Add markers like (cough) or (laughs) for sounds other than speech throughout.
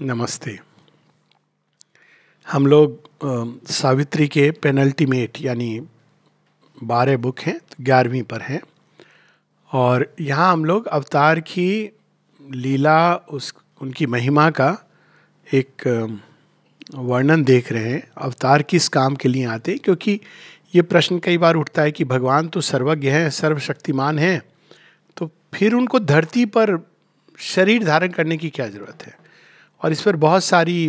नमस्ते हम लोग आ, सावित्री के पेनल्टीमेट यानी बारह बुक हैं तो ग्यारहवीं पर हैं और यहाँ हम लोग अवतार की लीला उस उनकी महिमा का एक वर्णन देख रहे हैं अवतार किस काम के लिए आते क्योंकि ये प्रश्न कई बार उठता है कि भगवान तो सर्वज्ञ हैं सर्वशक्तिमान हैं तो फिर उनको धरती पर शरीर धारण करने की क्या ज़रूरत है और इस पर बहुत सारी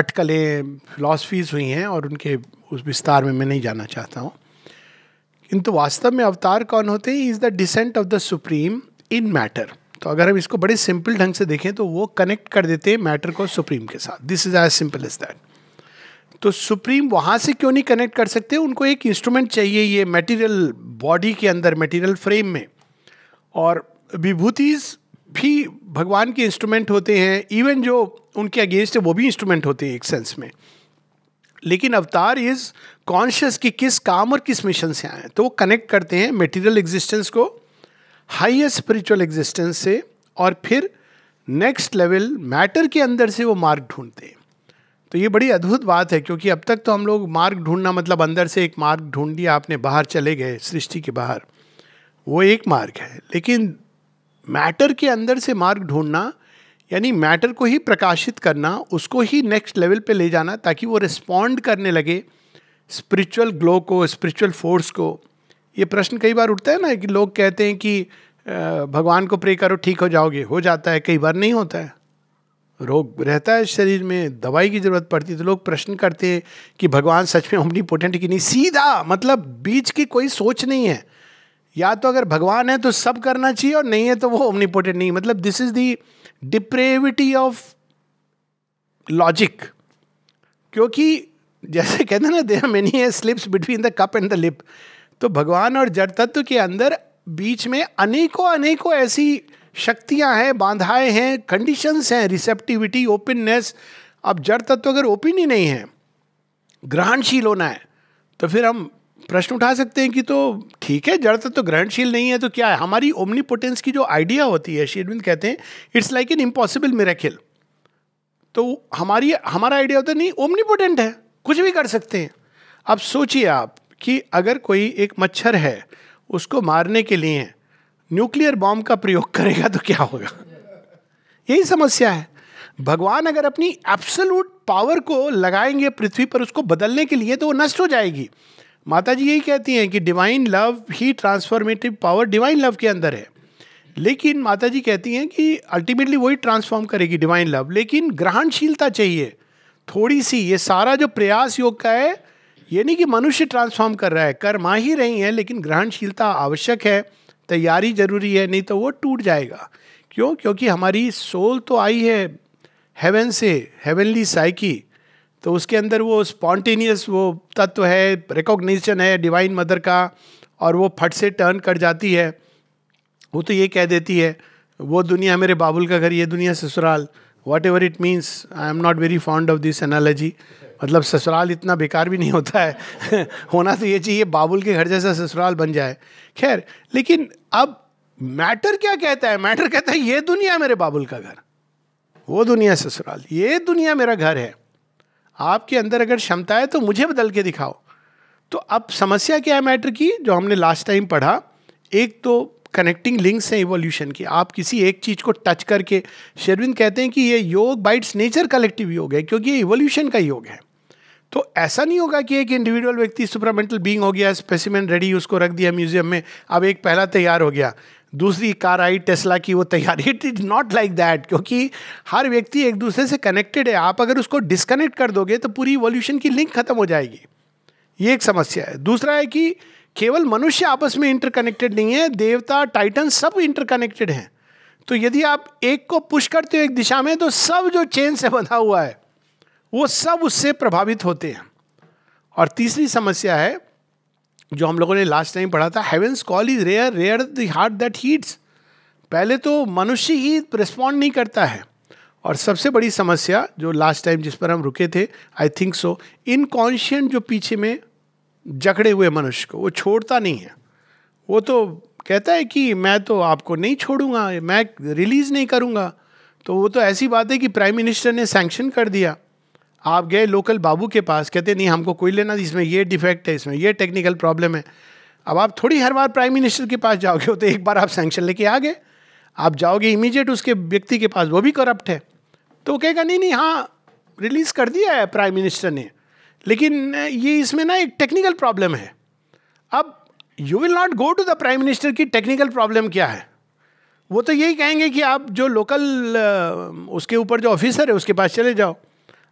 अटकलें फिलासफीज हुई हैं और उनके उस विस्तार में मैं नहीं जाना चाहता हूँ किंतु वास्तव में अवतार कौन होते हैं is the descent of the supreme in matter तो अगर हम इसको बड़े सिंपल ढंग से देखें तो वो कनेक्ट कर देते हैं मैटर को सुप्रीम के साथ this is as simple is that तो सुप्रीम वहाँ से क्यों नहीं कनेक्ट कर सकते उनको एक इंस्ट्रूमेंट चाहिए ये मटेरियल बॉडी के अंदर मटेरियल फ्रेम में और विभूतिज भी भगवान के इंस्ट्रूमेंट होते हैं इवन जो उनके अगेंस्ट है वो भी इंस्ट्रूमेंट होते हैं एक सेंस में लेकिन अवतार इज कॉन्शियस कि किस काम और किस मिशन से आए तो वो कनेक्ट करते हैं मेटीरियल एग्जिस्टेंस को हाइयर स्पिरिचुअल एग्जिस्टेंस से और फिर नेक्स्ट लेवल मैटर के अंदर से वो मार्ग ढूंढते हैं तो ये बड़ी अद्भुत बात है क्योंकि अब तक तो हम लोग मार्ग ढूंढना मतलब अंदर से एक मार्ग ढूंढ लिया आपने बाहर चले गए सृष्टि के बाहर वो एक मार्ग है लेकिन मैटर के अंदर से मार्ग ढूंढना यानी मैटर को ही प्रकाशित करना उसको ही नेक्स्ट लेवल पे ले जाना ताकि वो रिस्पॉन्ड करने लगे स्पिरिचुअल ग्लो को स्पिरिचुअल फोर्स को ये प्रश्न कई बार उठता है ना कि लोग कहते हैं कि भगवान को प्रे करो ठीक हो जाओगे हो जाता है कई बार नहीं होता है रोग रहता है शरीर में दवाई की ज़रूरत पड़ती है तो लोग प्रश्न करते हैं कि भगवान सच में ओमनी पोटेंट कि नहीं सीधा मतलब बीच की कोई सोच नहीं है या तो अगर भगवान है तो सब करना चाहिए और नहीं है तो वो ओमनीपोटेंट नहीं मतलब this is the depravity of logic क्योंकि जैसे कहते हैं ना देर मेनी है slips between the cup and the lip तो भगवान और जड़ तत्व के अंदर बीच में अनेकों अनेकों ऐसी शक्तियां हैं बांधाएं हैं कंडीशंस हैं रिसेप्टिविटी ओपननेस अब जड़ तत्व अगर ओपन ही नहीं है ग्रहणशील होना है तो फिर हम प्रश्न उठा सकते हैं कि तो ठीक है जड़ तो ग्रहणशील नहीं है तो क्या है हमारी ओमनीपोटेंस की जो आइडिया होती है शेरविंद कहते हैं it's like an impossible miracle तो हमारी हमारा आइडिया होता नहीं ओमनी पोटेंट है कुछ भी कर सकते हैं अब सोचिए आप कि अगर कोई एक मच्छर है उसको मारने के लिए न्यूक्लियर बॉम्ब का प्रयोग करेगा तो क्या होगा यही समस्या है भगवान अगर अपनी एब्सोलूट पावर को लगाएंगे पृथ्वी पर उसको बदलने के लिए तो वो नष्ट हो जाएगी माता जी यही कहती हैं कि डिवाइन लव ही ट्रांसफॉर्मेटिव पावर डिवाइन लव के अंदर है लेकिन माता जी कहती हैं कि अल्टीमेटली वही ट्रांसफॉर्म करेगी डिवाइन लव लेकिन ग्रहणशीलता चाहिए थोड़ी सी ये सारा जो प्रयास योग का है ये नहीं कि मनुष्य ट्रांसफॉर्म कर रहा है कर माँ ही रही हैं लेकिन ग्रहणशीलता आवश्यक है तैयारी जरूरी है नहीं तो वो टूट जाएगा क्यों क्योंकि हमारी सोल तो आई है हेवन से हेवनली साइकी तो उसके अंदर वो स्पॉन्टेनियस वो तत्व है रिकॉग्निशन है डिवाइन मदर का और वो फट से टर्न कर जाती है वो तो ये कह देती है वो दुनिया मेरे बाबुल का घर ये दुनिया ससुराल whatever it means I am not very fond of this analogy मतलब ससुराल इतना बेकार भी नहीं होता है (laughs) होना तो ये चाहिए बाबुल के घर जैसा ससुराल बन जाए खैर लेकिन अब मैटर क्या कहता है मैटर कहता है ये दुनिया मेरे बाबुल का घर वो दुनिया ससुराल ये दुनिया मेरा घर है आपके अंदर अगर क्षमता है तो मुझे बदल के दिखाओ तो अब समस्या क्या है मैटर की जो हमने लास्ट टाइम पढ़ा एक तो कनेक्टिंग लिंक्स हैं इवोल्यूशन की आप किसी एक चीज़ को टच करके शेरविंद कहते हैं कि ये योग बाइट्स नेचर कलेक्टिव योग है क्योंकि ये इवोल्यूशन का योग है तो ऐसा नहीं होगा कि एक इंडिविजुअल व्यक्ति सुपरामेंटल बींग हो गया स्पेसिमेंट रेडी उसको रख दिया म्यूजियम में अब एक पहला तैयार हो गया दूसरी कार आई टेस्ला की वो तैयारी it is not like that क्योंकि हर व्यक्ति एक दूसरे से कनेक्टेड है आप अगर उसको डिस्कनेक्ट कर दोगे तो पूरी वॉल्यूशन की लिंक खत्म हो जाएगी ये एक समस्या है दूसरा है कि केवल मनुष्य आपस में इंटरकनेक्टेड नहीं है देवता टाइटन सब इंटरकनेक्टेड हैं तो यदि आप एक को पुश करते हो एक दिशा में तो सब जो चेन से बंधा हुआ है वो सब उससे प्रभावित होते हैं और तीसरी समस्या है जो हम लोगों ने लास्ट टाइम पढ़ा था heaven's call is rare rare the heart that heeds पहले तो मनुष्य ही रिस्पॉन्ड नहीं करता है और सबसे बड़ी समस्या जो लास्ट टाइम जिस पर हम रुके थे आई थिंक सो इनकॉन्शियंट जो पीछे में जकड़े हुए मनुष्य को वो छोड़ता नहीं है वो तो कहता है कि मैं तो आपको नहीं छोड़ूंगा मैं रिलीज़ नहीं करूँगा तो वो तो ऐसी बात है कि प्राइम मिनिस्टर ने सैंक्शन कर दिया आप गए लोकल बाबू के पास कहते नहीं हमको कोई लेना इसमें ये डिफेक्ट है इसमें ये टेक्निकल प्रॉब्लम है अब आप थोड़ी हर बार प्राइम मिनिस्टर के पास जाओगे तो एक बार आप सैंक्शन लेके आ गए आप जाओगे इमीजिएट उसके व्यक्ति के पास वो भी करप्ट है तो वो कहेगा नहीं नहीं हाँ रिलीज़ कर दिया है प्राइम मिनिस्टर ने लेकिन ये इसमें ना एक टेक्निकल प्रॉब्लम है अब you will not go to the prime minister की टेक्निकल प्रॉब्लम क्या है वो तो यही कहेंगे कि आप जो लोकल उसके ऊपर जो ऑफिसर है उसके पास चले जाओ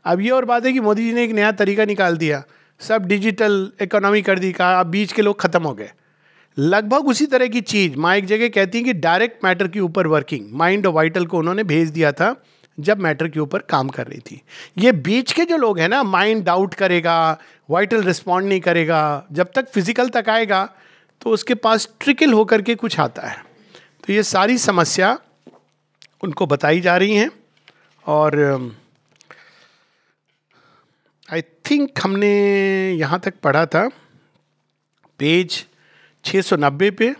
अब ये और बात है कि मोदी जी ने एक नया तरीका निकाल दिया सब डिजिटल इकोनॉमी कर दी कहा अब बीच के लोग खत्म हो गए लगभग उसी तरह की चीज़ माँ एक जगह कहती हैं कि डायरेक्ट मैटर के ऊपर वर्किंग माइंड और वाइटल को उन्होंने भेज दिया था जब मैटर के ऊपर काम कर रही थी ये बीच के जो लोग हैं ना माइंड डाउट करेगा वाइटल रिस्पॉन्ड नहीं करेगा जब तक फिजिकल तक आएगा तो उसके पास ट्रिकल होकर के कुछ आता है तो ये सारी समस्या उनको बताई जा रही हैं और थिंक हमने यहाँ तक पढ़ा था पेज 690 पे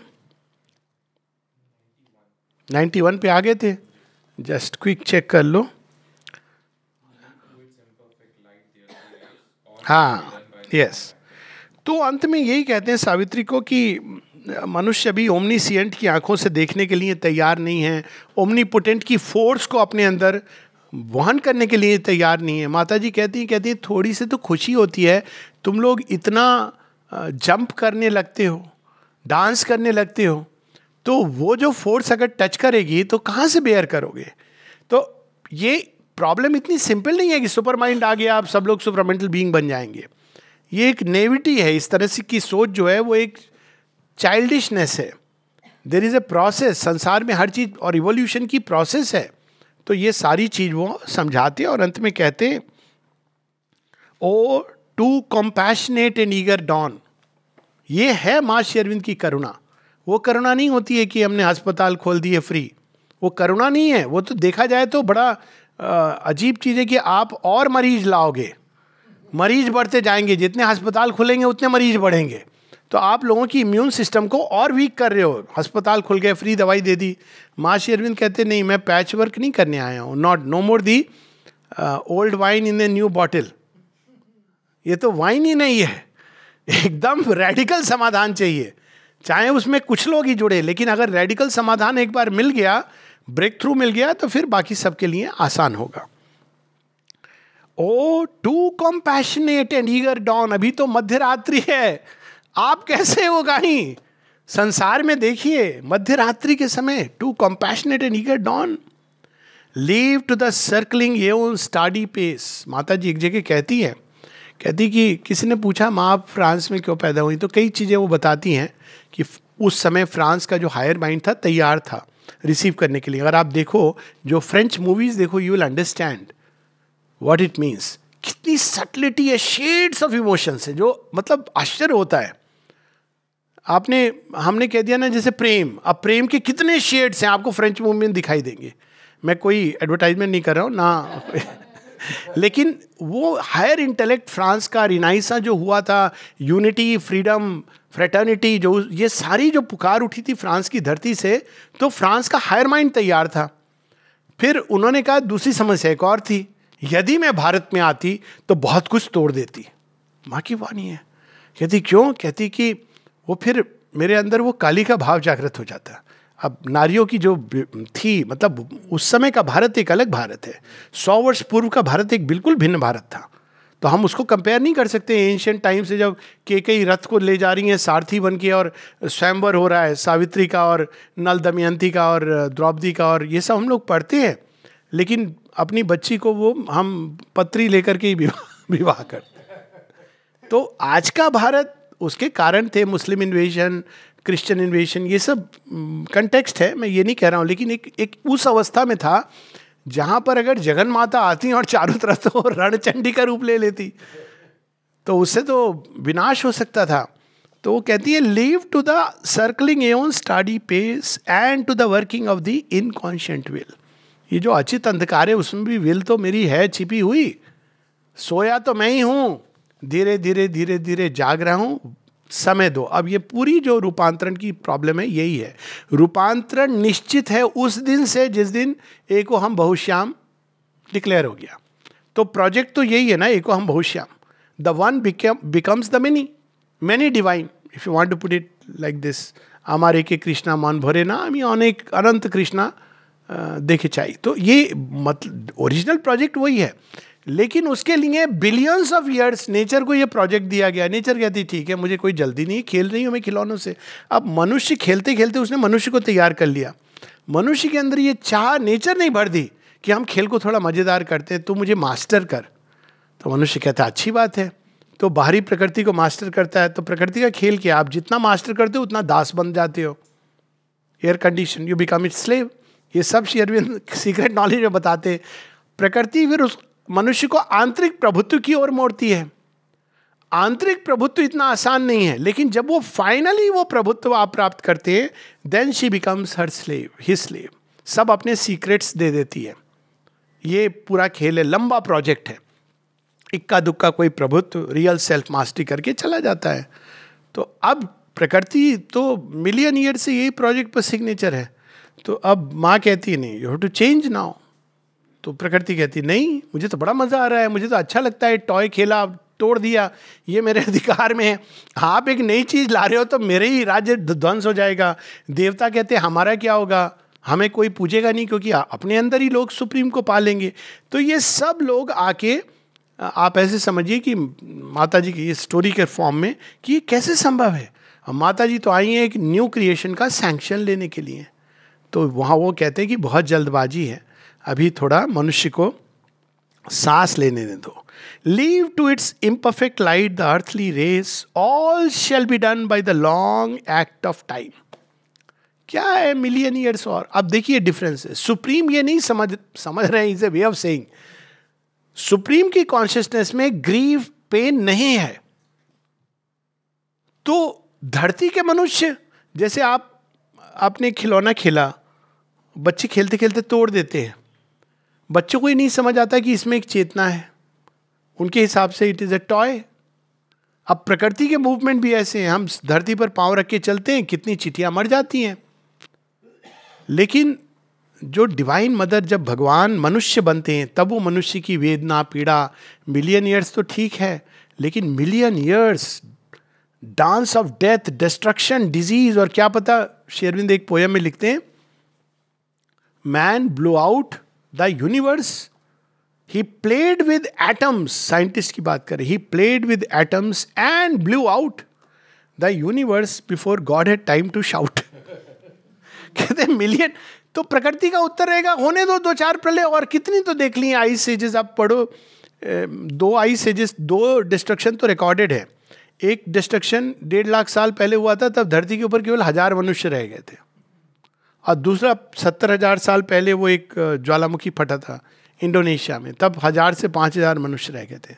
91 पे आ गए थे जस्ट क्विक चेक कर लो हाँ यस तो अंत में यही कहते हैं सावित्री को कि मनुष्य अभी ओमनीसियंट की आंखों से देखने के लिए तैयार नहीं है ओमनीपोटेंट की फोर्स को अपने अंदर वहन करने के लिए तैयार नहीं है माता जी कहती है कहती है थोड़ी सी तो खुशी होती है तुम लोग इतना जंप करने लगते हो डांस करने लगते हो तो वो जो फोर्स अगर टच करेगी तो कहाँ से बेयर करोगे तो ये प्रॉब्लम इतनी सिंपल नहीं है कि सुपर माइंड आ गया आप सब लोग सुपरमेंटल बींग बन जाएंगे ये एक नेविटी है इस तरह से की सोच जो है वो एक चाइल्डिशनेस है देर इज़ ए प्रोसेस संसार में हर चीज़ और रिवोल्यूशन की प्रोसेस है तो ये सारी चीज़ वो समझाते और अंत में कहते O too compassionate and eager dawn ये है माँ शेरविंद की करुणा वो करुणा नहीं होती है कि हमने अस्पताल खोल दिए फ्री वो करुणा नहीं है वो तो देखा जाए तो बड़ा अजीब चीज़ है कि आप और मरीज लाओगे मरीज बढ़ते जाएंगे जितने अस्पताल खुलेंगे उतने मरीज बढ़ेंगे तो आप लोगों की इम्यून सिस्टम को और वीक कर रहे हो अस्पताल खुल गए फ्री दवाई दे दी माँ श्री अरविंद कहते नहीं मैं पैच वर्क नहीं करने आया हूँ not no more the old wine in a new bottle ये तो वाइन ही नहीं है एकदम रेडिकल समाधान चाहिए चाहे उसमें कुछ लोग ही जुड़े लेकिन अगर रेडिकल समाधान एक बार मिल गया ब्रेक थ्रू मिल गया तो फिर बाकी सबके लिए आसान होगा O too compassionate and eager dawn अभी तो मध्य रात्रि है आप कैसे वो गाड़ी संसार में देखिए मध्य रात्रि के समय too compassionate and eager dawn leave to the circling ये ओन स्टडी पेस माता जी एक जगह कहती है कहती कि किसी ने पूछा माँ आप फ्रांस में क्यों पैदा हुई तो कई चीज़ें वो बताती हैं कि उस समय फ्रांस का जो हायर माइंड था तैयार था रिसीव करने के लिए अगर आप देखो जो फ्रेंच मूवीज़ देखो you will understand what it means कितनी सटलिटी है शेड्स ऑफ इमोशंस है जो मतलब आश्चर्य होता है आपने हमने कह दिया ना जैसे प्रेम अब प्रेम के कितने शेड्स हैं आपको फ्रेंच मूवी में दिखाई देंगे मैं कोई एडवर्टाइजमेंट नहीं कर रहा हूँ ना (laughs) लेकिन वो हायर इंटेलेक्ट फ्रांस का रिनाइसा जो हुआ था यूनिटी फ्रीडम फ्रेटर्निटी जो ये सारी जो पुकार उठी थी फ्रांस की धरती से तो फ्रांस का हायर माइंड तैयार था फिर उन्होंने कहा दूसरी समस्या एक और थी यदि मैं भारत में आती तो बहुत कुछ तोड़ देती माँ की वाणी है कहती क्यों कहती कि वो फिर मेरे अंदर वो काली का भाव जागृत हो जाता अब नारियों की जो थी मतलब उस समय का भारत एक अलग भारत है सौ वर्ष पूर्व का भारत एक बिल्कुल भिन्न भारत था तो हम उसको कंपेयर नहीं कर सकते एंशियंट टाइम से जब के कई रथ को ले जा रही हैं सारथी बन के और स्वयंवर हो रहा है सावित्री का और नल दमयंती का और द्रौपदी का और ये सब हम लोग पढ़ते हैं लेकिन अपनी बच्ची को वो हम पत्री लेकर के ही विवाह (laughs) करते तो आज का भारत उसके कारण थे मुस्लिम इन्वेजन क्रिश्चियन इन्वेजन ये सब कंटेक्स्ट है मैं ये नहीं कह रहा हूँ लेकिन एक एक उस अवस्था में था जहाँ पर अगर जगन माता आती और चारों तरफ तो (laughs) रणचंडी का रूप ले लेती तो उससे तो विनाश हो सकता था तो वो कहती है leave to the circling and steady pace and to the working of the inconscient will ये जो अचित अंधकार है उसमें भी विल तो मेरी है छिपी हुई सोया तो मैं ही हूँ धीरे धीरे धीरे धीरे जाग रहा हूँ समय दो अब ये पूरी जो रूपांतरण की प्रॉब्लम है यही है रूपांतरण निश्चित है उस दिन से जिस दिन एको हम बहुश्याम डिक्लेयर हो गया तो प्रोजेक्ट तो यही है ना एको हम बहुश्याम the one becomes the many many divine if you want to put it like this हमारे के कृष्णा मान भरे ना ही अनेक अनंत कृष्णा देखे चाहिए तो ये मतलब ओरिजिनल प्रोजेक्ट वही है लेकिन उसके लिए बिलियंस ऑफ ईयर्स नेचर को ये प्रोजेक्ट दिया गया नेचर कहती ठीक है मुझे कोई जल्दी नहीं खेल रही हूँ मैं खिलौनों से अब मनुष्य खेलते खेलते उसने मनुष्य को तैयार कर लिया मनुष्य के अंदर ये चाह नेचर नहीं भर दी कि हम खेल को थोड़ा मज़ेदार करते हैं तो मुझे मास्टर कर तो मनुष्य कहता अच्छी बात है तो बाहरी प्रकृति को मास्टर करता है तो प्रकृति का खेल क्या आप जितना मास्टर करते हो उतना दास बन जाते हो air condition you become it slave ये सब शेयरविंद सीक्रेट नॉलेज में बताते प्रकृति फिर उस मनुष्य को आंतरिक प्रभुत्व की ओर मोड़ती है आंतरिक प्रभुत्व इतना आसान नहीं है लेकिन जब वो फाइनली वो प्रभुत्व आप प्राप्त करते हैं then she becomes her slave he slave सब अपने सीक्रेट्स दे देती है ये पूरा खेल है लंबा प्रोजेक्ट है इक्का दुक्का कोई प्रभुत्व रियल सेल्फ मास्टरी करके चला जाता है तो अब प्रकृति तो मिलियन ईयर से यही प्रोजेक्ट पर सिग्नेचर है तो अब माँ कहती नहीं you have to change now तो प्रकृति कहती नहीं मुझे तो बड़ा मज़ा आ रहा है मुझे तो अच्छा लगता है टॉय खेला तोड़ दिया ये मेरे (laughs) अधिकार में है आप एक नई चीज़ ला रहे हो तो मेरे ही राज्य ध्वंस हो जाएगा देवता कहते हमारा क्या होगा हमें कोई पूछेगा नहीं क्योंकि अपने अंदर ही लोग सुप्रीम को पालेंगे तो ये सब लोग आके आप ऐसे समझिए कि माता जी की स्टोरी के फॉर्म में कि ये कैसे संभव है माता जी तो आई हैं एक न्यू क्रिएशन का सैंक्शन लेने के लिए तो वहाँ वो कहते हैं कि बहुत जल्दबाजी है अभी थोड़ा मनुष्य को सांस लेने दे दो leave to its imperfect light the earthly race all shall be done by the long act of time क्या है मिलियन ईयर्स और अब देखिए डिफरेंस है सुप्रीम ये नहीं समझ समझ रहे हैं is a way of saying supreme की कॉन्शियसनेस में ग्रीव पेन नहीं है तो धरती के मनुष्य जैसे आप आपने खिलौना खेला बच्चे खेलते खेलते तोड़ देते हैं बच्चों को ही नहीं समझ आता कि इसमें एक चेतना है उनके हिसाब से इट इज़ अ टॉय अब प्रकृति के मूवमेंट भी ऐसे हैं हम धरती पर पांव रख के चलते हैं कितनी चिटियाँ मर जाती हैं लेकिन जो डिवाइन मदर जब भगवान मनुष्य बनते हैं तब वो मनुष्य की वेदना पीड़ा मिलियन ईयर्स तो ठीक है लेकिन million years dance of death destruction disease और क्या पता शेरविंद एक पोयम में लिखते हैं man blew out the universe he played with atoms scientist की बात करें he played with atoms and blew out the universe before God had time to shout कहते मिलियन तो प्रकृति का उत्तर रहेगा होने दो दो चार प्रलय और कितनी तो देख ली आई सेजेस आप पढ़ो दो आई सेजेस दो डिस्ट्रक्शन तो रिकॉर्डेड है एक डिस्ट्रक्शन डेढ़ लाख साल पहले हुआ था तब धरती के ऊपर केवल हजार मनुष्य रह गए थे और दूसरा सत्तर हजार साल पहले वो एक ज्वालामुखी फटा था इंडोनेशिया में तब हजार से पाँच हजार मनुष्य रह गए थे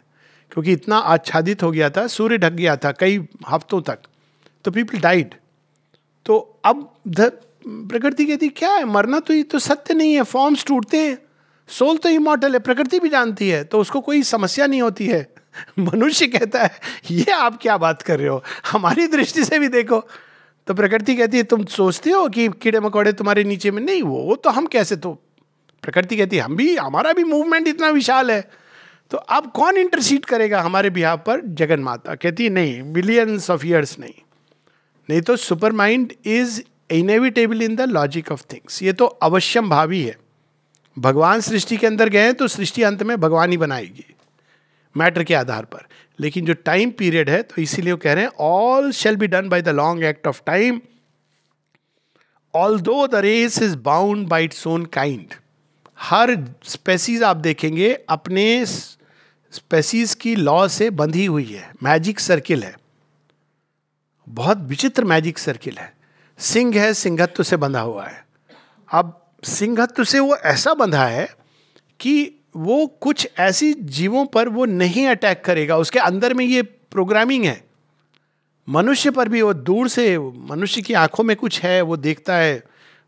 क्योंकि इतना आच्छादित हो गया था सूर्य ढक गया था कई हफ्तों तक तो पीपल डाइड तो अब प्रकृति कहती क्या है मरना तो ये तो सत्य नहीं है फॉर्म्स टूटते हैं सोल तो इमोटल है प्रकृति भी जानती है तो उसको कोई समस्या नहीं होती है (laughs) मनुष्य कहता है ये आप क्या बात कर रहे हो हमारी दृष्टि से भी देखो तो प्रकृति कहती है तुम सोचते हो कि कीड़े मकोड़े तुम्हारे नीचे में नहीं वो तो हम कैसे तो प्रकृति कहती है हम भी हमारा भी मूवमेंट इतना विशाल है तो अब कौन इंटरसीड करेगा हमारे बिहार पर जगन माता कहती है नहीं मिलियंस ऑफ ईयर्स नहीं नहीं तो super mind is inevitable in the logic of things ये तो अवश्यम भावी है भगवान सृष्टि के अंदर गए तो सृष्टि अंत में भगवान ही बनाएगी मैटर के आधार पर लेकिन जो टाइम पीरियड है तो इसीलिए वो कह रहे हैं all shall be done by the long act of time although the race is bound by its own kind हर स्पेसीज आप देखेंगे अपने स्पेसीज की लॉ से बंधी हुई है मैजिक सर्किल है बहुत विचित्र मैजिक सर्किल है सिंह है सिंहत्व से बंधा हुआ है अब सिंहत्व से वो ऐसा बंधा है कि वो कुछ ऐसी जीवों पर वो नहीं अटैक करेगा उसके अंदर में ये प्रोग्रामिंग है मनुष्य पर भी वो दूर से मनुष्य की आंखों में कुछ है वो देखता है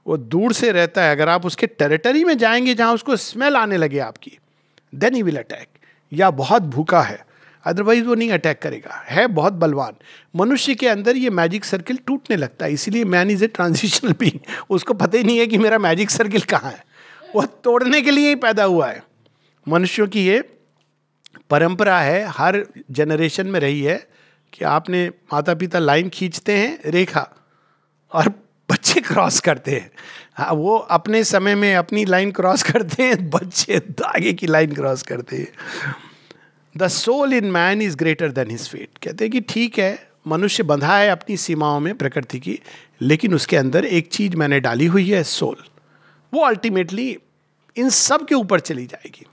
वो दूर से रहता है अगर आप उसके टेरिटरी में जाएंगे जहाँ उसको स्मेल आने लगे आपकी देन ही विल अटैक या बहुत भूखा है अदरवाइज वो नहीं अटैक करेगा है बहुत बलवान मनुष्य के अंदर ये मैजिक सर्किल टूटने लगता है इसीलिए man is a transitional being उसको पता ही नहीं है कि मेरा मैजिक सर्किल कहाँ है वो तोड़ने के लिए ही पैदा हुआ है मनुष्यों की ये परंपरा है हर जनरेशन में रही है कि आपने माता पिता लाइन खींचते हैं रेखा और बच्चे क्रॉस करते हैं हाँ वो अपने समय में अपनी लाइन क्रॉस करते हैं बच्चे आगे की लाइन क्रॉस करते हैं the soul in man is greater than his fate कहते हैं कि ठीक है मनुष्य बंधा है अपनी सीमाओं में प्रकृति की लेकिन उसके अंदर एक चीज मैंने डाली हुई है सोल वो अल्टीमेटली इन सब के ऊपर चली जाएगी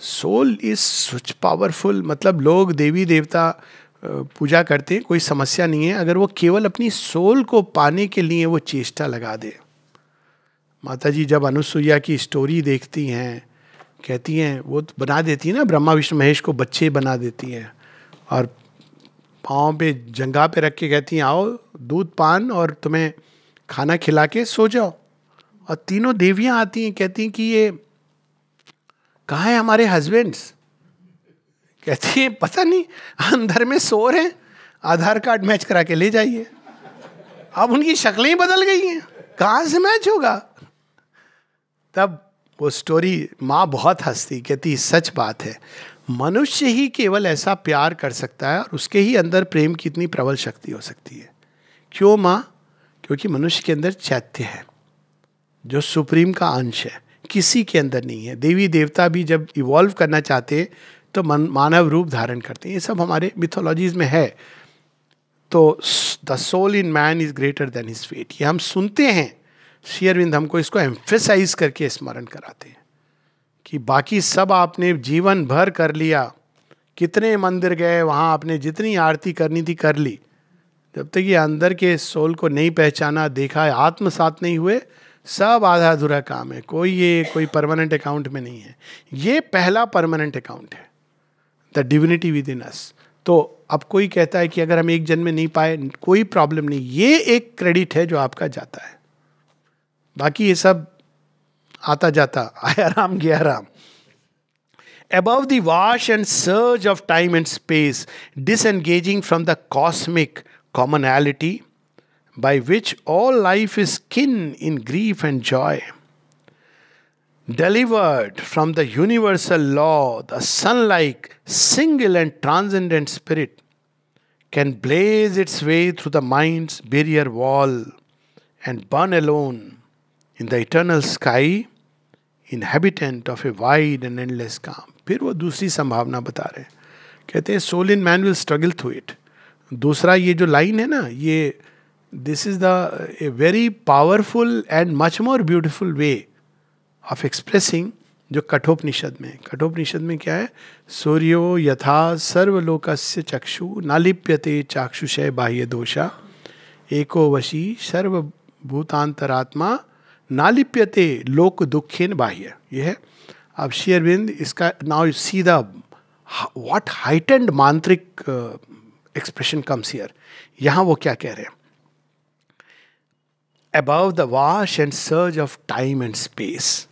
सोल इज सच पावरफुल मतलब लोग देवी देवता पूजा करते हैं कोई समस्या नहीं है अगर वो केवल अपनी सोल को पाने के लिए वो चेष्टा लगा दे माता जी जब अनुसुईया की स्टोरी देखती हैं कहती हैं वो तो बना देती हैं ना ब्रह्मा विष्णु महेश को बच्चे बना देती हैं और पाँव पे जंगा पे रख के कहती हैं आओ दूध पान और तुम्हें खाना खिला के सो जाओ और तीनों देवियाँ आती हैं कहती हैं कि ये कहा है हमारे हस्बैंड्स कहती है पता नहीं अंदर में सो रहे आधार कार्ड मैच करा के ले जाइए अब उनकी शक्लें बदल गई हैं कहाँ से मैच होगा तब वो स्टोरी माँ बहुत हंसती कहती सच बात है मनुष्य ही केवल ऐसा प्यार कर सकता है और उसके ही अंदर प्रेम की इतनी प्रबल शक्ति हो सकती है क्यों माँ क्योंकि मनुष्य के अंदर चैत्य है जो सुप्रीम का अंश है किसी के अंदर नहीं है देवी देवता भी जब इवॉल्व करना चाहते तो मन मानव रूप धारण करते हैं ये सब हमारे मिथोलॉजीज में है तो the soul in man is greater than his fate ये हम सुनते हैं शेयरविंद हमको इसको एम्फेसाइज करके स्मरण कराते हैं कि बाकी सब आपने जीवन भर कर लिया कितने मंदिर गए वहाँ आपने जितनी आरती करनी थी कर ली जब तक ये अंदर के सोल को नहीं पहचाना देखा आत्मसात नहीं हुए सब आधा अधूरा काम है कोई ये कोई परमानेंट अकाउंट में नहीं है ये पहला परमानेंट अकाउंट है the divinity within us तो अब कोई कहता है कि अगर हम एक जन्म में नहीं पाए कोई प्रॉब्लम नहीं ये एक क्रेडिट है जो आपका जाता है बाकी ये सब आता जाता आया राम गया Ram above the wash and surge of time and space disengaging from the cosmic commonality by which all life is kin in grief and joy. Delivered from the universal law, the sun-like, single and transcendent spirit can blaze its way through the mind's barrier wall and burn alone in the eternal sky, inhabitant of a wide and endless calm. फिर वो दूसरी संभावना बता रहे हैं कहते हैं soul in man will struggle through it दूसरा ये जो लाइन है ना ये this is the a very powerful and much more beautiful way of expressing जो कठोपनिषद में कठोपनिषद में क्या है सूर्यो यथा सर्वलोक चक्षु नालिप्यते चाक्षुषय बाह्य दोषा एको वशी सर्वभूतांतरात्मा नालिप्यते लोक दुखेन बाह्य यह है अब शेयरबिंद इसका now see the what heightened मांत्रिक एक्सप्रेशन कम्स हियर यहाँ वो क्या कह रहे हैं above the wash and surge of time and space,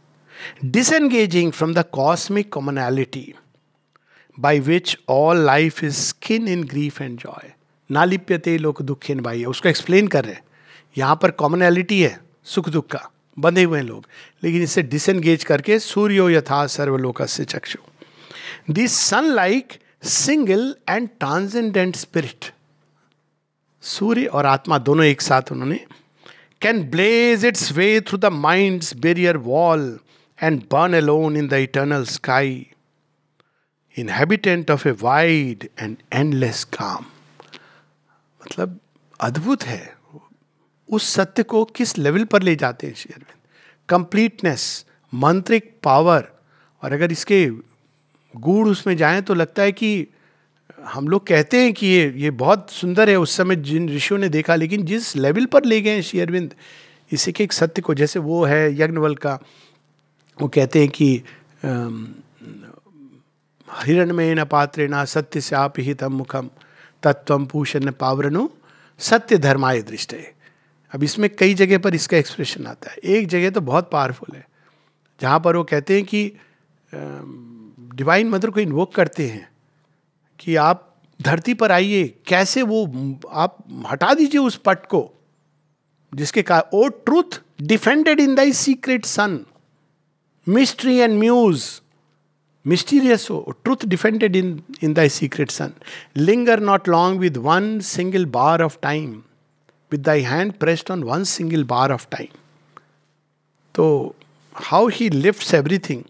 disengaging from the cosmic commonality by which all life is skin in grief and joy. ना लिप्यते लोक दुखेन भाई उसको एक्सप्लेन कर रहे हैं यहाँ पर कॉमनैलिटी है सुख दुख का बंधे हुए हैं लोग लेकिन इसे डिसengage करके सूर्यो यथा सर्वलोक से चक्षु this sun like single and transcendent spirit सूर्य और आत्मा दोनों एक साथ उन्होंने can blaze its way through the mind's barrier wall and burn alone in the eternal sky, inhabitant of a wide and endless calm. मतलब अद्भुत है उस सत्य को किस लेवल पर ले जाते हैं Shri Aurobindo completeness mantric power और अगर इसके गूढ़ उसमें जाएं तो लगता है कि हम लोग कहते हैं कि ये ये बहुत सुंदर है उस समय जिन ऋषियों ने देखा लेकिन जिस लेवल पर ले गए श्री अरविंद इसी के एक सत्य को जैसे वो है यज्ञवल का वो कहते हैं कि हिरणमय न पात्र न सत्य से आप ही तम मुखम तत्व पूषण पावरणु सत्य धर्माय दृष्ट अब इसमें कई जगह पर इसका एक्सप्रेशन आता है एक जगह तो बहुत पावरफुल है जहाँ पर वो कहते हैं कि डिवाइन मदर को इन्वोक करते हैं कि आप धरती पर आइए कैसे वो आप हटा दीजिए उस पट को जिसके कहा O truth defended in thy secret sun mystery and muse mysterious O truth defended in in thy secret sun linger not long with one single bar of time with thy hand pressed on one single bar of time तो how he lift everything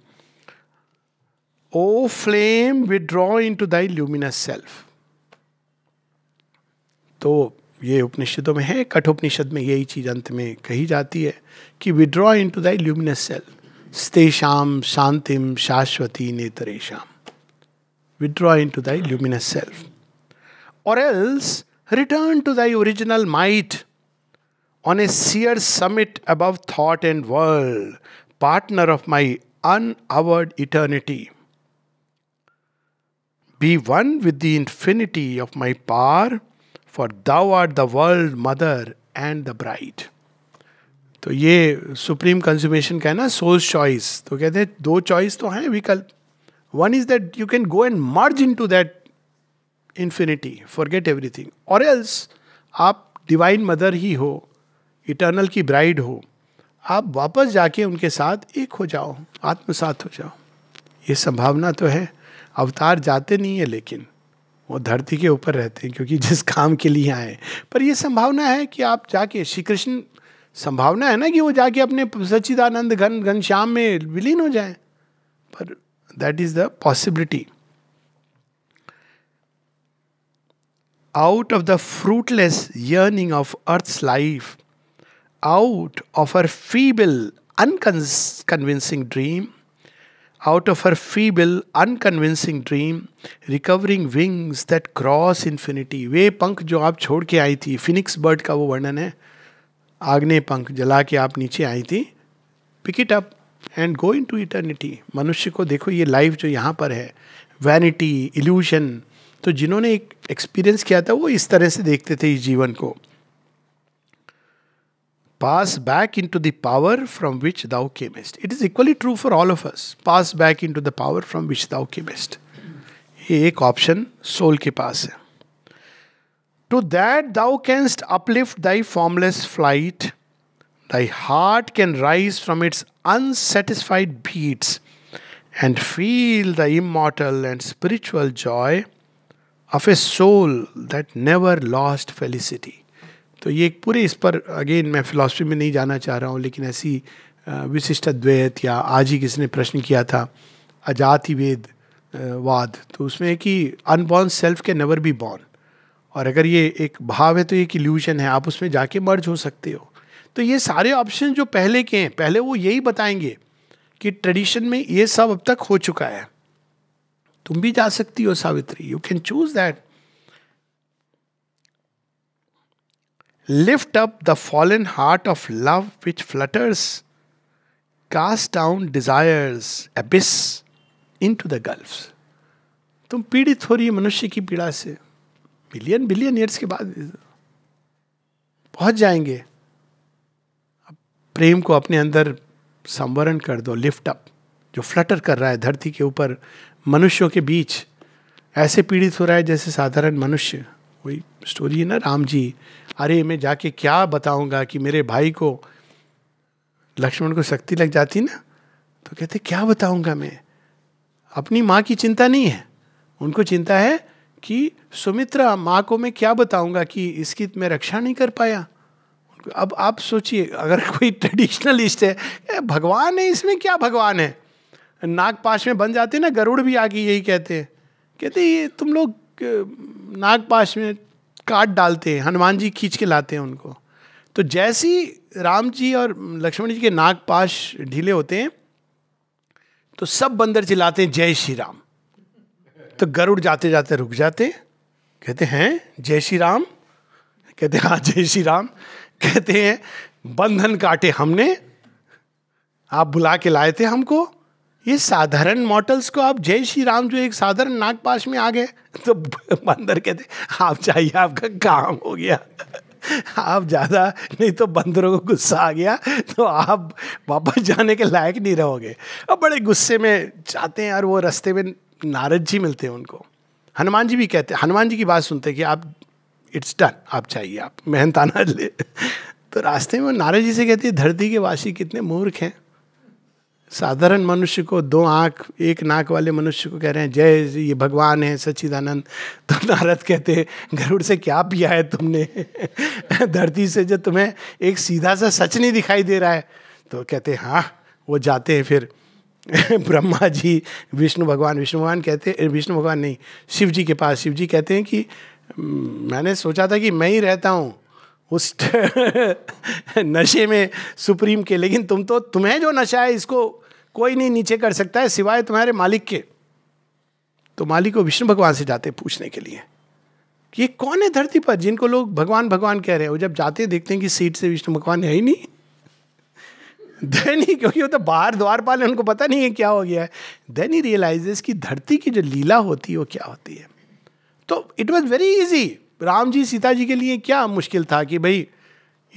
O flame, withdraw into thy luminous self. तो ये उपनिषदों में है कठोपनिषद में यही चीज अंत में कही जाती है कि withdraw into thy luminous self स्तेशाम शांतिम शाश्वती नेतरेशम withdraw into thy luminous self और else return to thy original might on a seer summit above thought and world partner of my unawaked eternity be one with the infinity of my power, for thou art the world mother and the bride. तो ये supreme consummation का है ना soul choice तो कहते हैं दो choice तो हैं विकल्प one is that you can go and merge into that infinity forget everything और एल्स आप डिवाइन मदर ही हो इटर्नल की ब्राइड हो आप वापस जाके उनके साथ एक हो जाओ आत्मसात हो जाओ ये संभावना तो है अवतार जाते नहीं है लेकिन वो धरती के ऊपर रहते हैं क्योंकि जिस काम के लिए आए पर ये संभावना है कि आप जाके श्री कृष्ण संभावना है ना कि वो जाके अपने सच्चिदानंद घन घन श्याम में विलीन हो जाए पर that is the possibility out of the fruitless yearning of earth life out of her feeble unconvincing dream out of her feeble, unconvincing dream, recovering wings that cross infinity. वे पंख जो आप छोड़ के आई थी फिनिक्स बर्ड का वो वर्णन है आग्ने पंख जला के आप नीचे आई थी pick it up and go into eternity मनुष्य को देखो ये लाइफ जो यहाँ पर है वैनिटी इल्यूशन तो जिन्होंने एक एक्सपीरियंस किया था वो इस तरह से देखते थे इस जीवन को pass back into the power from which thou camest. It is equally true for all of us. Pass back into the power from which thou camest. ये option soul ke के hai. To that thou canst uplift thy formless flight. Thy heart can rise from its unsatisfied beats, and feel the immortal and spiritual joy of a soul that never lost felicity. तो ये एक पूरे इस पर again मैं philosophy में नहीं जाना चाह रहा हूँ लेकिन ऐसी विशिष्ट द्वैत या आज ही किसी ने प्रश्न किया था अजाति वेद वाद तो उसमें है कि अनबॉर्न सेल्फ के नेवर बी बॉर्न और अगर ये एक भाव है तो ये एक इल्यूशन है आप उसमें जाके मर्ज हो सकते हो तो ये सारे ऑप्शन जो पहले के हैं पहले वो यही बताएंगे कि ट्रेडिशन में ये सब अब तक हो चुका है तुम भी जा सकती हो Savitri you can choose that Lift up the heart of love which flutters cast down desires abyss into the gulf तुम पीड़ित हो रही है मनुष्य की पीड़ा से बिलियन बिलियन ईयर्स के बाद पहुंच जाएंगे अब प्रेम को अपने अंदर संवरण कर दो लिफ्ट अप जो फ्लटर कर रहा है धरती के ऊपर मनुष्यों के बीच ऐसे पीड़ित हो रहा है जैसे साधारण मनुष्य कोई स्टोरी है ना राम जी अरे मैं जाके क्या बताऊंगा कि मेरे भाई को लक्ष्मण को शक्ति लग जाती ना तो कहते क्या बताऊंगा मैं अपनी माँ की चिंता नहीं है उनको चिंता है कि सुमित्रा माँ को मैं क्या बताऊंगा कि इसकी मैं रक्षा नहीं कर पाया अब आप सोचिए अगर (laughs) कोई ट्रेडिशनलिस्ट है भगवान है इसमें क्या भगवान है नागपाश में बन जाते ना गरुड़ भी आगे यही कहते हैं कहते ये तुम लोग नागपाश में काट डालते हैं हनुमान जी खींच के लाते हैं उनको तो जैसी राम जी और लक्ष्मण जी के नागपाश ढीले होते हैं तो सब बंदर चिल्लाते हैं जय श्री राम तो गरुड़ जाते जाते रुक जाते कहते हैं जय श्री राम कहते हाँ जय श्री राम कहते हैं बंधन काटे हमने आप बुला के लाए थे हमको ये साधारण मॉडल्स को आप जय श्री राम जो एक साधारण नागपाश में आ गए तो बंदर कहते आप चाहिए आपका काम हो गया आप ज़्यादा नहीं तो बंदरों को गुस्सा आ गया तो आप वापस जाने के लायक नहीं रहोगे अब बड़े गुस्से में जाते हैं और वो रास्ते में नारद जी मिलते हैं उनको हनुमान जी भी कहते हैं हनुमान जी की बात सुनते हैं कि आप इट्स डन आप चाहिए आप मेहनताना ले तो रास्ते में वो नारद जी से कहती है धरती के वासी कितने मूर्ख हैं साधारण मनुष्य को दो आंख एक नाक वाले मनुष्य को कह रहे हैं जय ये भगवान है सच्चिदानंद तो नारद कहते हैं गरुड़ से क्या पिया है तुमने (laughs) धरती से जो तुम्हें एक सीधा सा सच नहीं दिखाई दे रहा है तो कहते हैं हाँ वो जाते हैं फिर (laughs) ब्रह्मा जी विष्णु भगवान विष्णु भगवान कहते हैं विष्णु भगवान नहीं शिव जी के पास शिव जी कहते हैं कि मैंने सोचा था कि मैं ही रहता हूँ उस (laughs) नशे में सुप्रीम के लेकिन तुम तो तुम्हें जो नशा है इसको कोई नहीं नीचे कर सकता है सिवाय तुम्हारे मालिक के तो मालिक को विष्णु भगवान से जाते पूछने के लिए कि ये कौन है धरती पर जिनको लोग भगवान भगवान कह रहे हैं वो जब जाते देखते हैं कि सीट से विष्णु भगवान है ही नहीं धैनी क्योंकि वो तो बाहर द्वारपाल है उनको पता नहीं है क्या हो गया है धैनी रियलाइजेस कि धरती की जो लीला होती है वो क्या होती है तो it was very easy Ram ji Sita ji के लिए क्या मुश्किल था कि भाई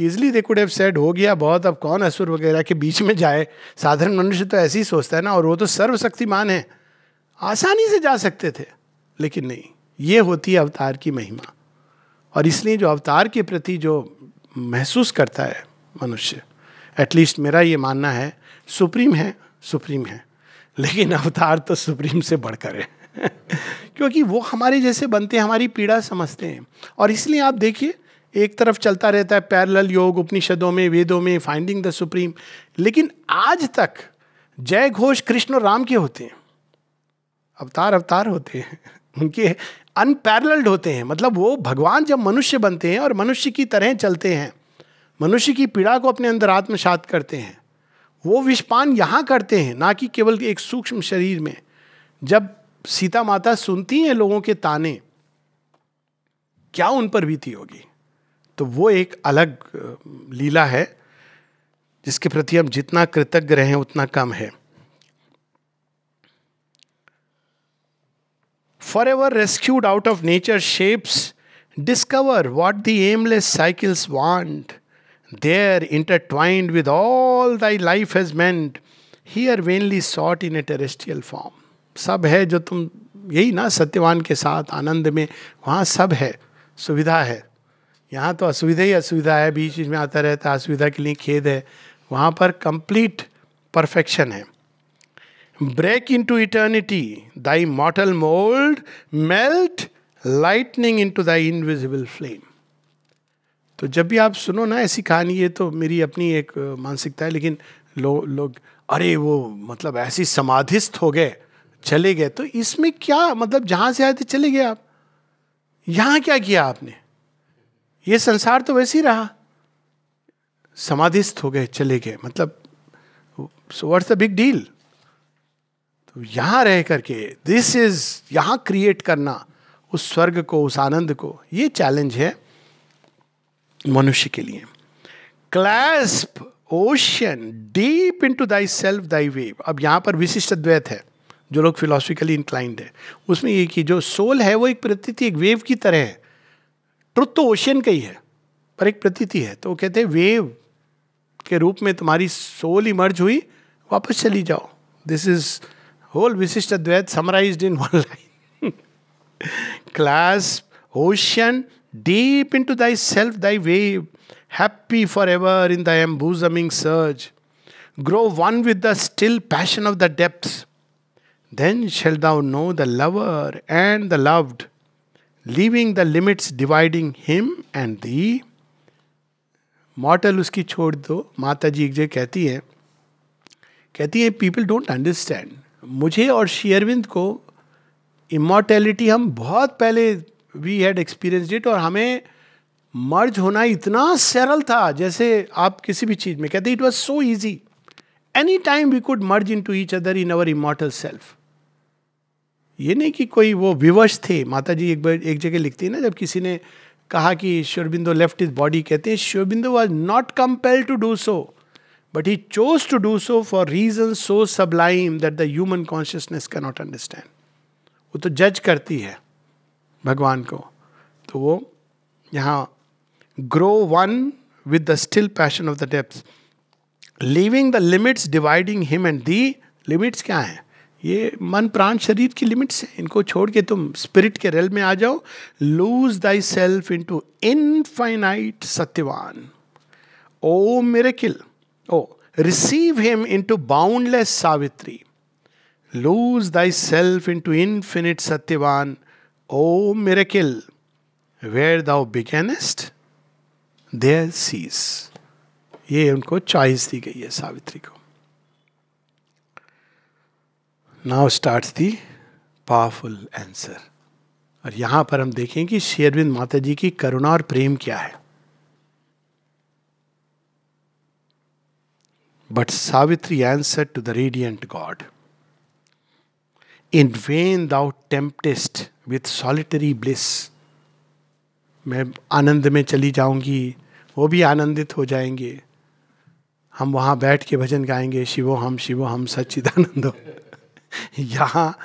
easily they could have said हो गया बहुत अब कौन असुर वगैरह के बीच में जाए साधारण मनुष्य तो ऐसे ही सोचता है ना और वो तो सर्वशक्तिमान है आसानी से जा सकते थे लेकिन नहीं ये होती है अवतार की महिमा और इसलिए जो अवतार के प्रति जो महसूस करता है मनुष्य एटलीस्ट मेरा ये मानना है सुप्रीम है सुप्रीम है लेकिन अवतार तो सुप्रीम से बढ़कर है (laughs) क्योंकि वो हमारे जैसे बनते हैं हमारी पीड़ा समझते हैं और इसलिए आप देखिए एक तरफ चलता रहता है पैरल योग उपनिषदों में वेदों में फाइंडिंग द सुप्रीम लेकिन आज तक जय घोष कृष्ण और राम के होते हैं अवतार अवतार होते हैं (laughs) उनके अनपैरल्ड होते हैं मतलब वो भगवान जब मनुष्य बनते हैं और मनुष्य की तरह चलते हैं मनुष्य की पीड़ा को अपने अंदर आत्मसात करते हैं वो विषपान यहाँ करते हैं ना कि केवल एक सूक्ष्म शरीर में जब सीता माता सुनती हैं लोगों के ताने क्या उन पर बीती होगी तो वो एक अलग लीला है जिसके प्रति हम जितना कृतज्ञ रहे उतना कम है forever rescued out of nature shapes discover what the aimless cycles want there intertwined with all thy life has meant here vainly sought in a terrestrial form सब है जो तुम यही ना सत्यवान के साथ आनंद में वहाँ सब है सुविधा है यहाँ तो असुविधा ही असुविधा है बीच बीच में आता रहता है असुविधा के लिए खेद है वहाँ पर कंप्लीट परफेक्शन है break into eternity thy mortal mould melt lightning into thy invisible flame तो जब भी आप सुनो ना ऐसी कहानी ये तो मेरी अपनी एक मानसिकता है लेकिन लोग लो, अरे वो मतलब ऐसी समाधिस्थ हो गए चले गए तो इसमें क्या मतलब जहां से आए थे चले गए आप यहां क्या किया आपने ये संसार तो वैसे ही रहा समाधिस्थ हो गए चले गए मतलब so what's the big deal तो यहां रह करके दिस इज यहां क्रिएट करना उस स्वर्ग को उस आनंद को ये चैलेंज है मनुष्य के लिए clasp ocean deep into thy self thy wave अब यहां पर विशिष्ट द्वैत है जो लोग फिलोसफिकली इंक्लाइंड है उसमें ये कि जो सोल है वो एक प्रतीति एक वेव की तरह है ट्रुथ तो ओशियन का ही है पर एक प्रतीति है तो वो कहते हैं वेव के रूप में तुम्हारी सोल इमर्ज हुई वापस चली जाओ this is whole Vishishtadvaita summarise in one line clasp ocean deep into thy self thy wave happy forever in thy embosoming surge grow one with the still passion of the depth Then shall thou know the lover and the loved, leaving the limits dividing him and thee mortal उसकी छोड़ दो माता जी एक जगह कहती है कहती है पीपल डोंट अंडरस्टैंड मुझे और शेयरविंद को इमोटेलिटी हम बहुत पहले वी हैड एक्सपीरियंस इट और हमें मर्ज होना इतना सरल था जैसे आप किसी भी चीज़ में कहते it was so easy any time we could merge into each other in our immortal self ये नहीं कि कोई वो विवश थे माता जी एक बार एक जगह लिखती है ना जब किसी ने कहा कि शोरबिंदो लेफ्ट इज बॉडी कहते हैं शोरबिंदो was not compel to do so but he chose to do so for reason so sublime that the human consciousness not understand वो तो जज करती है भगवान को तो वो यहाँ grow one with the still passion of the depths leaving the limits dividing him and thee limits क्या हैं? ये मन प्राण शरीर की लिमिट्स है इनको छोड़ के तुम स्पिरिट के रेल में आ जाओ lose thy self into infinite Satyavan O मेरे kill O receive him into boundless Savitri lose thy self into infinite Satyavan O मेरे kill where thou beganest there cease ये उनको चॉइस दी गई है सावित्री को now start the powerful answer और यहां पर हम देखें कि शेरविंद माता जी की करुणा और प्रेम क्या है but Savitri answer to the radiant god in vain thou temptest with solitary bliss मैं आनंद में चली जाऊंगी वो भी आनंदित हो जाएंगे हम वहां बैठ के भजन गाएंगे शिवो हम शिवो हम सच्चिदानंद (laughs) यहाँ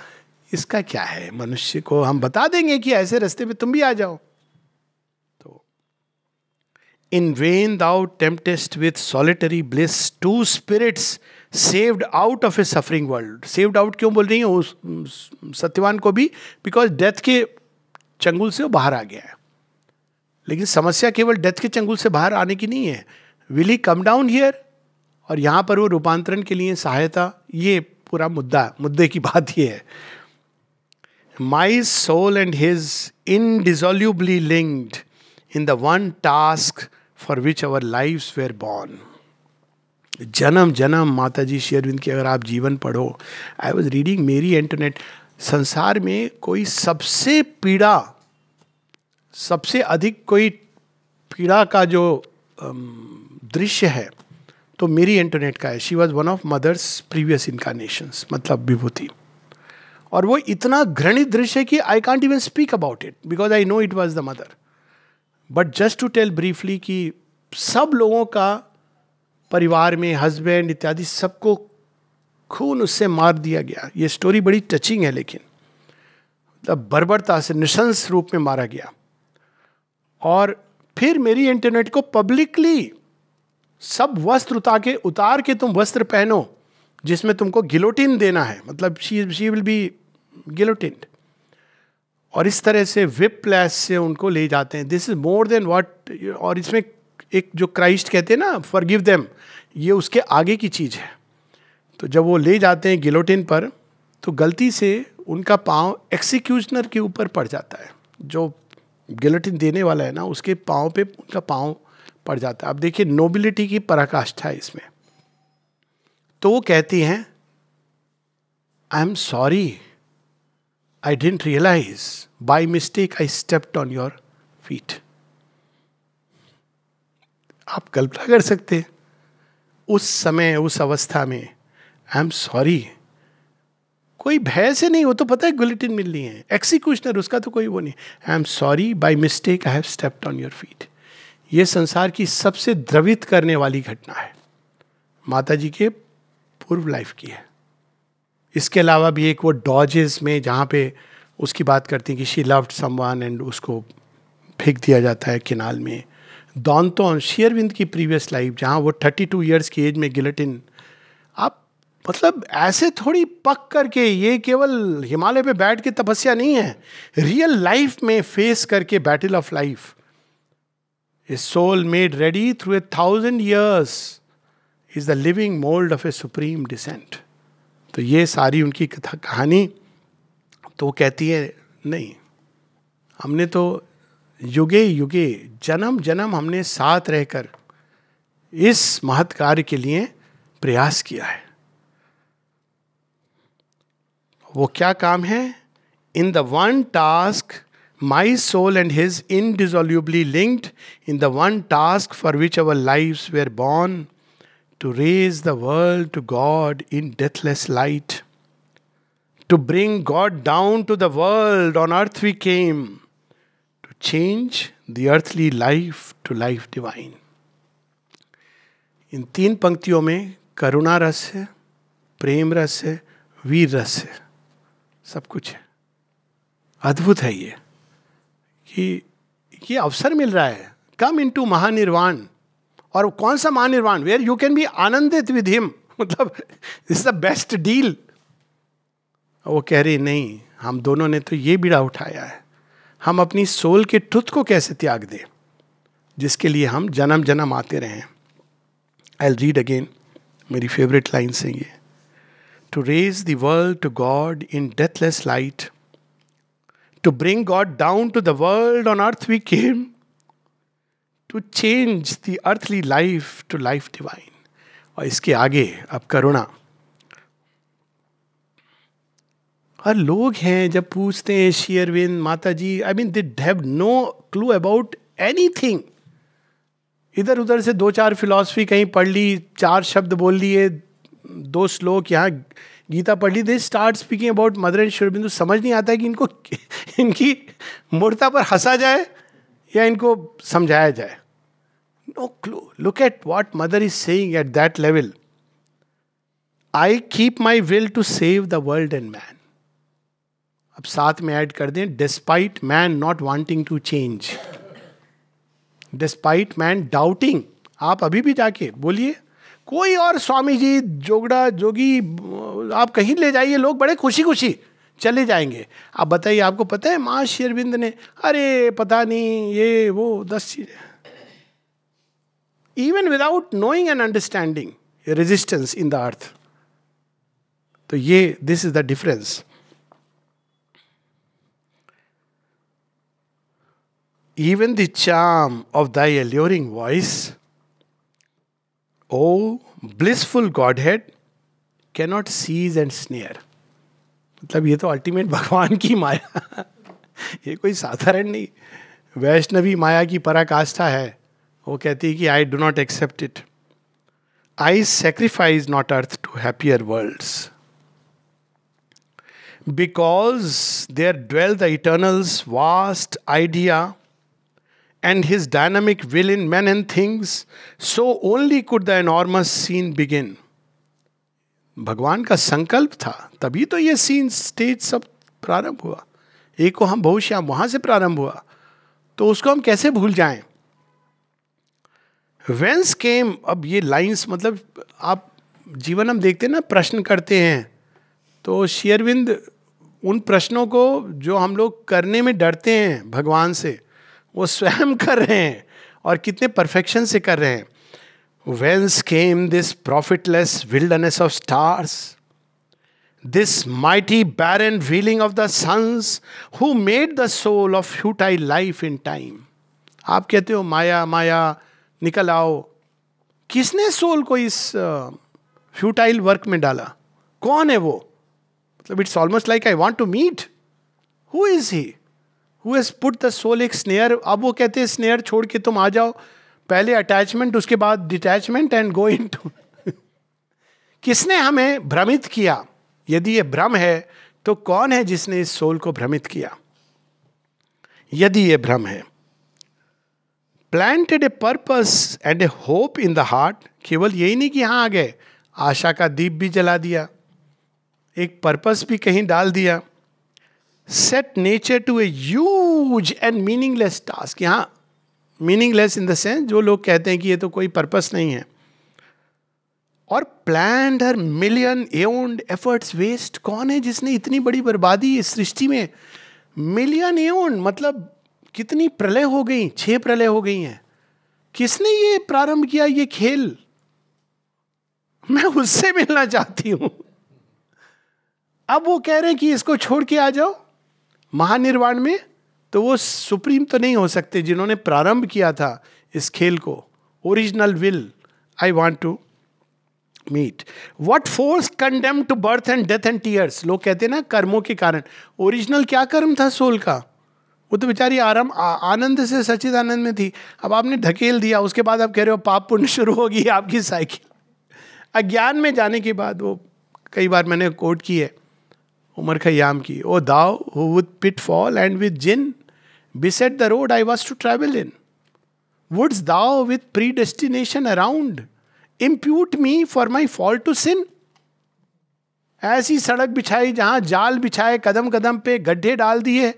इसका क्या है मनुष्य को हम बता देंगे कि ऐसे रास्ते पे तुम भी आ जाओ तो in vain thou temptest with solitary bliss two spirits saved out of a suffering world saved out क्यों बोल रही है उस सत्यवान को भी बिकॉज डेथ के चंगुल से वो बाहर आ गया है लेकिन समस्या केवल डेथ के चंगुल से बाहर आने की नहीं है will he come down here और यहाँ पर वो रूपांतरण के लिए सहायता ये पूरा मुद्दा मुद्दे की बात यह है my soul and his indissolubly linked in the one task for which our life were born जन्म जन्म माता जी शेरविंद की अगर आप जीवन पढ़ो I was reading Marie Antoinette संसार में कोई सबसे पीड़ा सबसे अधिक कोई पीड़ा का जो दृश्य है तो मेरी एंटोनेट का है she was one of mother's previous incarnations मतलब विभूति और वो इतना घृणित दृश्य है कि I can't even speak about it because I know it was the mother but just to tell briefly कि सब लोगों का परिवार में हस्बैंड इत्यादि सबको खून उससे मार दिया गया ये स्टोरी बड़ी टचिंग है लेकिन मतलब बर्बरता से निशंस रूप में मारा गया और फिर मेरी इंटरनेट को पब्लिकली सब वस्त्र उतार के उतार के तुम वस्त्र पहनो जिसमें तुमको गिलोटिन देना है मतलब she she will be guillotine और इस तरह से विप लैस से उनको ले जाते हैं this is more than what और इसमें एक जो क्राइस्ट कहते हैं ना फॉर गिव देम ये उसके आगे की चीज़ है तो जब वो ले जाते हैं गिलोटिन पर तो गलती से उनका पाँव एक्सिक्यूशनर के ऊपर पड़ जाता है जो गिलोटिन देने वाला है ना उसके पाँव पे उनका पाँव पड़ जाता है अब देखिए नोबिलिटी की पराकाष्ठा है इसमें तो वो कहती हैं I am sorry I didn't realise by mistake I stepped on your feet आप कल्पना कर सकते हैं उस समय उस अवस्था में आई एम सॉरी कोई भय से नहीं वो तो पता है गुलेटिन मिलनी है एक्सीक्यूशनर उसका तो कोई वो नहीं I am sorry by mistake I have stepped on your feet ये संसार की सबसे द्रवित करने वाली घटना है माता जी के पूर्व लाइफ की है इसके अलावा भी एक वो डॉजेस में जहाँ पे उसकी बात करती हैं कि शी लव्ड समवन एंड उसको फेंक दिया जाता है किनाल में दौनतौन शेयरविंद की प्रीवियस लाइफ जहाँ वो थर्टी टू ईयर्स की एज में गिलेटिन आप मतलब ऐसे थोड़ी पक करके ये केवल हिमालय पे बैठ के तपस्या नहीं है रियल लाइफ में फेस करके battle of life a soul made ready through a thousand years is the living mould of a supreme descent तो ये सारी उनकी कथा कहानी तो कहती है नहीं हमने तो युगे युगे जन्म जन्म हमने साथ रहकर इस महत् कार्य के लिए प्रयास किया है वो क्या काम है in the one task my soul and his indissolubly linked in the one task for which our lives were born to raise the world to God in deathless light. To bring God down to the world on earth we came, to change the earthly life to life divine. इन तीन पंक्तियों karuna ras, रस है प्रेम रस है वीर hai. है सब कुछ ये अवसर मिल रहा है कम इन टू महानिर्वाण और कौन सा महानिर्वाण वेयर यू कैन बी आनंदित विद हिम (laughs) मतलब इज द बेस्ट डील वो कह रही नहीं हम दोनों ने तो ये बीड़ा उठाया है हम अपनी सोल के ट्रुथ को कैसे त्याग दें जिसके लिए हम जन्म जन्म आते रहे आई रीड अगेन मेरी फेवरेट लाइन्स हैं ये to raise the world to God in deathless light to bring God down to the world on earth, we came to change the earthly life to life divine. और इसके आगे अब करुणा और लोग हैं जब पूछते हैं शेयरविन माता जी I mean they have no clue about anything इधर उधर से दो चार फिलॉसफी कहीं पढ़ ली चार शब्द बोल लिए दो श्लोक यहाँ गीता पढ़ ली they start speaking about mother and Aurobindo समझ नहीं आता है कि इनको (laughs) इनकी मूर्ता पर हंसा जाए या इनको समझाया जाए no clue look at what mother is saying at that level I keep my will to save the world and man अब साथ में ऐड कर दें despite man not wanting to change despite man doubting आप अभी भी जाके बोलिए कोई और स्वामी जी जोगड़ा जोगी आप कहीं ले जाइए लोग बड़े खुशी खुशी चले जाएंगे आप बताइए आपको पता है माँ शेरविंद ने अरे पता नहीं ये वो दस चीज़ें even without knowing and understanding resistance in the earth तो ये this is the difference even the charm of thy alluring voice O blissful godhead cannot seize and snare मतलब ये तो अल्टीमेट (laughs) भगवान की माया ये कोई साधारण नहीं वैष्णवी माया की पराकाष्ठा है वो कहती है कि I do not accept it I sacrifice not earth to happier world because there dwell the eternal's vast idea and his dynamic will in men and things, so only could the enormous scene begin. भगवान का संकल्प था तभी तो ये scene stage सब प्रारंभ हुआ एक को हम बहुश्याम वहां से प्रारंभ हुआ तो उसको हम कैसे भूल जाएं वेंस केम अब ये लाइंस मतलब आप जीवन हम देखते हैं ना प्रश्न करते हैं तो शेयरविंद उन प्रश्नों को जो हम लोग करने में डरते हैं भगवान से वो स्वयं कर रहे हैं और कितने परफेक्शन से कर रहे हैं whence came this profitless wilderness of stars this mighty bare and wheeling of the suns who made the soul of futile life in time आप कहते हो माया माया निकल आओ किसने सोल को इस फ्यूटाइल uh, वर्क में डाला कौन है वो मतलब it's almost like I want to meet who is he who has put the soul एक स्नेयर अब वो कहते हैं स्नेयर छोड़ के तुम आ जाओ पहले अटैचमेंट उसके बाद detachment and go into किसने हमें भ्रमित किया यदि ये भ्रम है तो कौन है जिसने इस सोल को भ्रमित किया यदि ये भ्रम है planted a purpose and a hope in the heart केवल यही नहीं कि हाँ आ गए आशा का दीप भी जला दिया एक पर्पस भी कहीं डाल दिया set nature to a use and meaningless task यहाँ मीनिंगलेस इन द सेंस जो लोग कहते हैं कि ये तो कोई पर्पस नहीं है और plan her million aeoned efforts waste कौन है जिसने इतनी बड़ी बर्बादी इस सृष्टि में मिलियन एउंड मतलब कितनी प्रलय हो गई छह प्रलय हो गई हैं किसने ये प्रारंभ किया ये खेल मैं उससे मिलना चाहती हूं अब वो कह रहे हैं कि इसको छोड़ के आ जाओ महानिर्वाण में तो वो सुप्रीम तो नहीं हो सकते जिन्होंने प्रारंभ किया था इस खेल को original will I want to meet what force condemn to birth and death and tears लोग कहते हैं ना कर्मों के कारण ओरिजिनल क्या कर्म था सोल का वो तो बेचारी आराम आनंद से आनंद में थी अब आपने ढकेल दिया उसके बाद आप कह रहे हो पाप पुण्य शुरू होगी आपकी साइकिल अज्ञान में जाने के बाद वो कई बार मैंने कोट की है उमर खयाम की O thou who would pitfall and with gin beset the road I was to travel in wouldst thou with predestination around impute me for my fall to sin ऐसी सड़क बिछाई जहां जाल बिछाए कदम कदम पे गड्ढे डाल दिए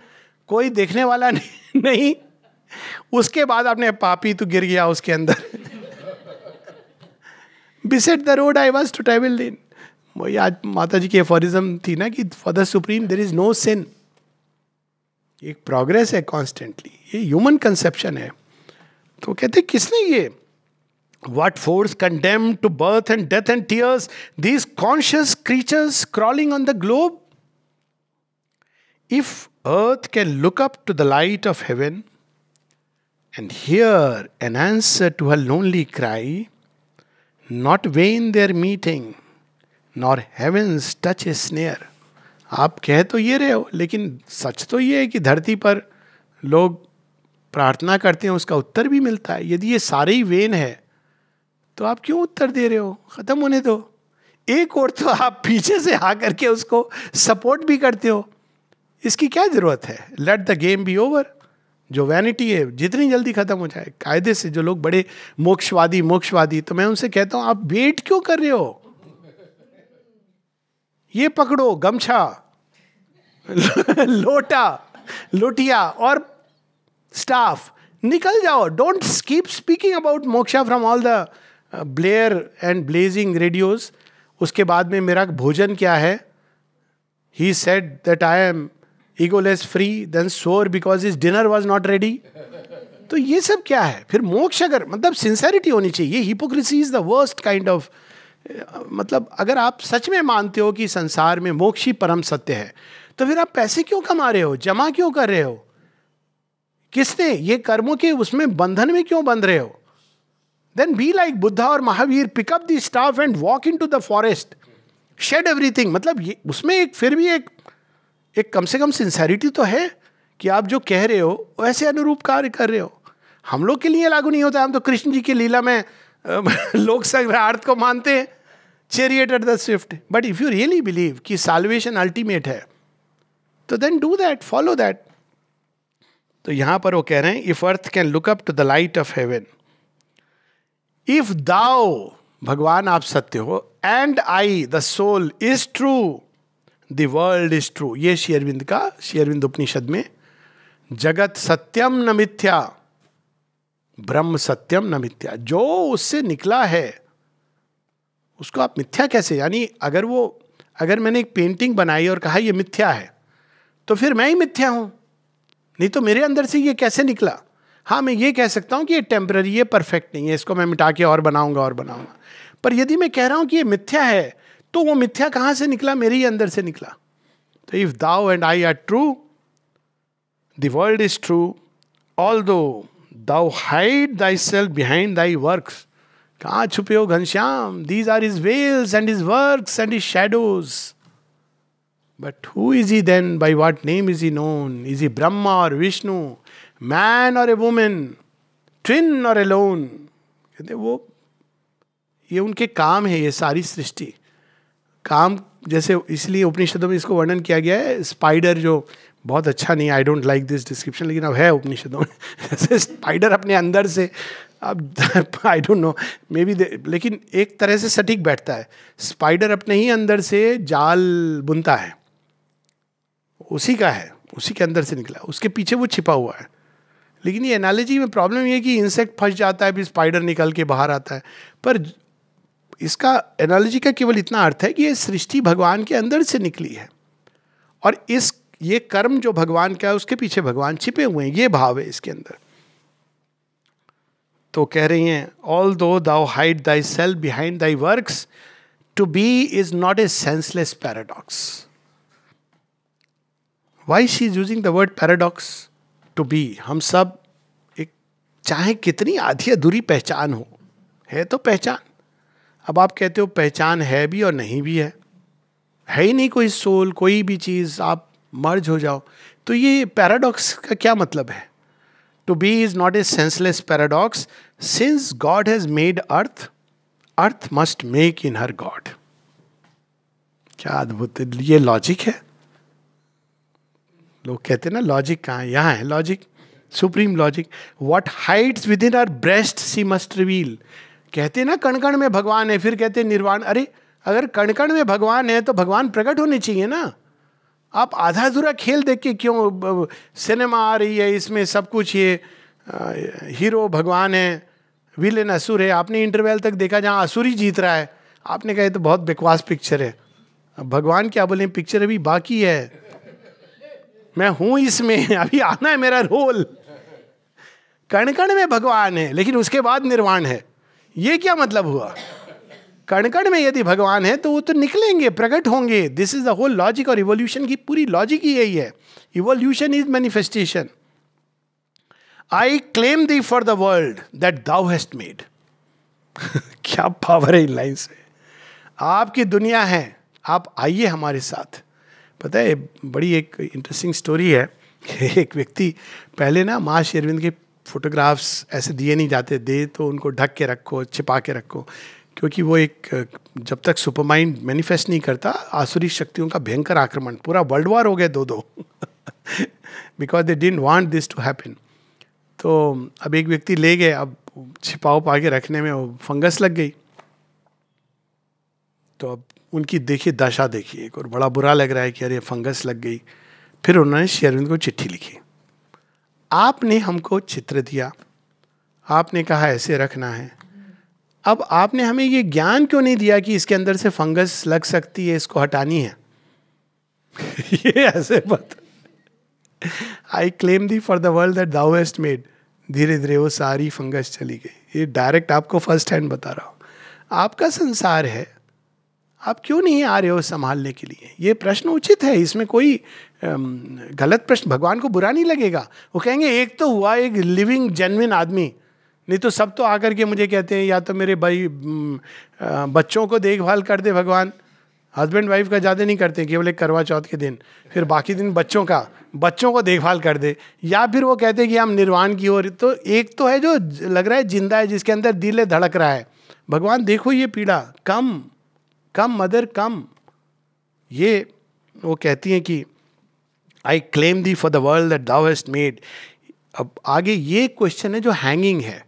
कोई देखने वाला नहीं, (laughs) नहीं। उसके बाद आपने पापी तो गिर गया उसके अंदर beset the road I was to travel in आज माता जी की एफोरिज्म थी ना कि for the supreme there is no sin एक प्रोग्रेस है कॉन्स्टेंटली ये ह्यूमन कंसेप्शन है तो कहते किसने ये what force condemn to birth and death and tears these conscious creatures crawling on the globe if earth can look up to the light of heaven and hear an answer to her lonely cry not vain their meeting nor heaven's touch a snare आप कह तो ये रहे हो लेकिन सच तो ये है कि धरती पर लोग प्रार्थना करते हैं उसका उत्तर भी मिलता है यदि ये सारे ही वेन है तो आप क्यों उत्तर दे रहे हो ख़त्म होने दो एक और तो आप पीछे से आ करके उसको सपोर्ट भी करते हो इसकी क्या ज़रूरत है let the game be over जो वैनिटी है जितनी जल्दी ख़त्म हो जाए कायदे से जो लोग बड़े मोक्षवादी मोक्षवादी तो मैं उनसे कहता हूँ आप वेट क्यों कर रहे हो ये पकड़ो गमछा (laughs) लोटा लोटिया और स्टाफ निकल जाओ don't keep speaking about moksha from all the blare and blazing radios उसके बाद में मेरा भोजन क्या है he said that I am egoless free then sore because his dinner was not ready तो ये सब क्या है फिर मोक्ष अगर मतलब सिंसेरिटी होनी चाहिए hypocrisy is the worst kind of मतलब अगर आप सच में मानते हो कि संसार में मोक्ष ही परम सत्य है तो फिर आप पैसे क्यों कमा रहे हो जमा क्यों कर रहे हो किसने ये कर्मों के उसमें बंधन में क्यों बंध रहे हो देन बी लाइक बुद्धा और Mahavir pick up the staff and walk into the forest shed everything मतलब ये उसमें एक फिर भी एक एक कम से कम सिंसेरिटी तो है कि आप जो कह रहे हो वैसे अनुरूप कार्य कर रहे हो हम लोग के लिए लागू नहीं होता हम तो कृष्ण जी की लीला में (laughs) लोक संग्रहार्थ को मानते हैं chariot at the swift but if you really believe कि सालवेशन अल्टीमेट है तो then do that follow that तो यहां पर वो कह रहे हैं if earth can look up to the light of heaven if thou भगवान आप सत्य हो and I the soul is true the world is true ये शेयरविंद का शेयरविंद उपनिषद में जगत सत्यम न मिथ्या ब्रह्म सत्यम न मिथ्या जो उससे निकला है उसको आप मिथ्या कैसे यानी अगर वो अगर मैंने एक पेंटिंग बनाई और कहा ये मिथ्या है तो फिर मैं ही मिथ्या हूँ नहीं तो मेरे अंदर से ये कैसे निकला हाँ मैं ये कह सकता हूँ कि ये टेम्प्ररी ये परफेक्ट नहीं है इसको मैं मिटा के और बनाऊँगा और बनाऊँगा पर यदि मैं कह रहा हूँ कि ये मिथ्या है तो वो मिथ्या कहाँ से निकला मेरे ही अंदर से निकला तो if thou and I are true the world is true although thou hide thyself behind thy works कहा छुपे हो Ghanshyam these are his veils and his work and his shadows but who is he then by what name is he known is he Brahma और Vishnu man और ए women twin और ए loan कहते वो ये उनके काम है ये सारी सृष्टि काम जैसे इसलिए उपनिषदों में इसको वर्णन किया गया है स्पाइडर जो बहुत अच्छा नहीं I don't like this description लेकिन अब है उपनिषदों में (laughs) जैसे स्पाइडर अपने अंदर से अब I don't know maybe लेकिन एक तरह से सटीक बैठता है स्पाइडर अपने ही अंदर से जाल बुनता है उसी का है उसी के अंदर से निकला उसके पीछे वो छिपा हुआ है लेकिन ये एनालॉजी में प्रॉब्लम ये है कि इंसेक्ट फंस जाता है फिर स्पाइडर निकल के बाहर आता है पर इसका एनालॉजी का केवल इतना अर्थ है कि ये सृष्टि भगवान के अंदर से निकली है और इस ये कर्म जो भगवान का है उसके पीछे भगवान छिपे हुए हैं ये भाव है इसके अंदर तो कह रही हैं although thou hide thyself behind thy work to be is not a senseless paradox why she is using the word paradox to be हम सब एक चाहे कितनी आधी अधूरी पहचान हो है तो पहचान अब आप कहते हो पहचान है भी और नहीं भी है है ही नहीं कोई सोल कोई भी चीज़ आप मर्ज हो जाओ तो ये पैराडॉक्स का क्या मतलब है to be is not a senseless paradox since God has made earth earth must make in her God क्या अद्भुत ये लॉजिक है लोग कहते हैं ना लॉजिक कहाँ है यहाँ है logic supreme logic what hides within her breast she must reveal कहते ना कणकण में भगवान है फिर कहते निर्वाण अरे अगर कणकण में भगवान है तो भगवान प्रकट होने चाहिए ना आप आधा अधूरा खेल देख के क्यों सिनेमा आ रही है इसमें सब कुछ ये हीरो भगवान है विल इन असुर है आपने इंटरवेल तक देखा जहाँ असुर ही जीत रहा है आपने कहा तो बहुत बकवास पिक्चर है भगवान क्या बोले पिक्चर अभी बाकी है मैं हूं इसमें (laughs) अभी आना है मेरा रोल कण कण में भगवान है लेकिन उसके बाद निर्वाण है ये क्या मतलब हुआ कणकण में यदि भगवान है तो वो तो निकलेंगे प्रकट होंगे this is the whole logic और इवोल्यूशन की पूरी लॉजिक ही यही है evolution is manifestation I claim thee for the world that thou hast made क्या पावर है इन लाइन से आपकी दुनिया है आप आइए हमारे साथ पता है बड़ी एक इंटरेस्टिंग स्टोरी है (laughs) एक व्यक्ति पहले ना माँ शेरविंद के फोटोग्राफ्स ऐसे दिए नहीं जाते दे तो उनको ढक के रखो छिपा के रखो क्योंकि वो एक जब तक सुपरमाइंड मैनिफेस्ट नहीं करता आसुरी शक्तियों का भयंकर आक्रमण पूरा वर्ल्ड वॉर हो गया दो दो because they didn't want this to happen तो अब एक व्यक्ति ले गए अब छिपाओ पा के रखने में वो फंगस लग गई तो अब उनकी देखिए दशा देखिए एक और बड़ा बुरा लग रहा है कि अरे फंगस लग गई फिर उन्होंने शेरविंद को चिट्ठी लिखी आपने हमको चित्र दिया आपने कहा ऐसे रखना है अब आपने हमें ये ज्ञान क्यों नहीं दिया कि इसके अंदर से फंगस लग सकती है इसको हटानी है (laughs) ये ऐसे बता I claim thee for the world that thou hast made धीरे धीरे वो सारी फंगस चली गई ये डायरेक्ट आपको फर्स्ट हैंड बता रहा हूँ आपका संसार है आप क्यों नहीं आ रहे हो संभालने के लिए ये प्रश्न उचित है इसमें कोई गलत प्रश्न भगवान को बुरा नहीं लगेगा वो कहेंगे एक तो हुआ एक लिविंग जेनविन आदमी नहीं तो सब तो आकर के मुझे कहते हैं या तो मेरे भाई बच्चों को देखभाल कर दे भगवान हस्बैंड वाइफ का ज़्यादा नहीं करते केवल एक करवा चौथ के दिन फिर बाकी दिन बच्चों का बच्चों को देखभाल कर दे या फिर वो कहते हैं कि हम निर्वाण की ओर तो एक तो है जो लग रहा है जिंदा है जिसके अंदर दिल धड़क रहा है भगवान देखो ये पीड़ा कम कम मदर कम ये वो कहती हैं कि I claim thee for the world that thou hast made अब आगे ये क्वेश्चन है जो हैंगिंग है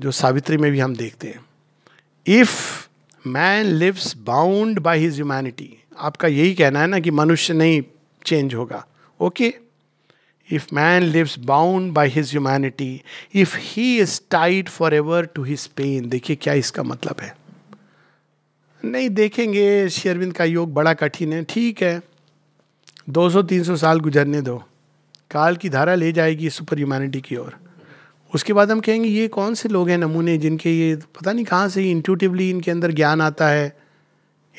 जो सावित्री में भी हम देखते हैं if man lives bound by his humanity आपका यही कहना है ना कि मनुष्य नहीं चेंज होगा okay if man lives bound by his humanity if he is tied forever to his pain देखिए क्या इसका मतलब है नहीं देखेंगे शेरविंद का योग बड़ा कठिन है ठीक है 200-300 साल गुजरने दो काल की धारा ले जाएगी सुपर ह्यूमैनिटी की ओर उसके बाद हम कहेंगे ये कौन से लोग हैं नमूने जिनके ये पता नहीं कहाँ से इंट्यूटिवली इनके अंदर ज्ञान आता है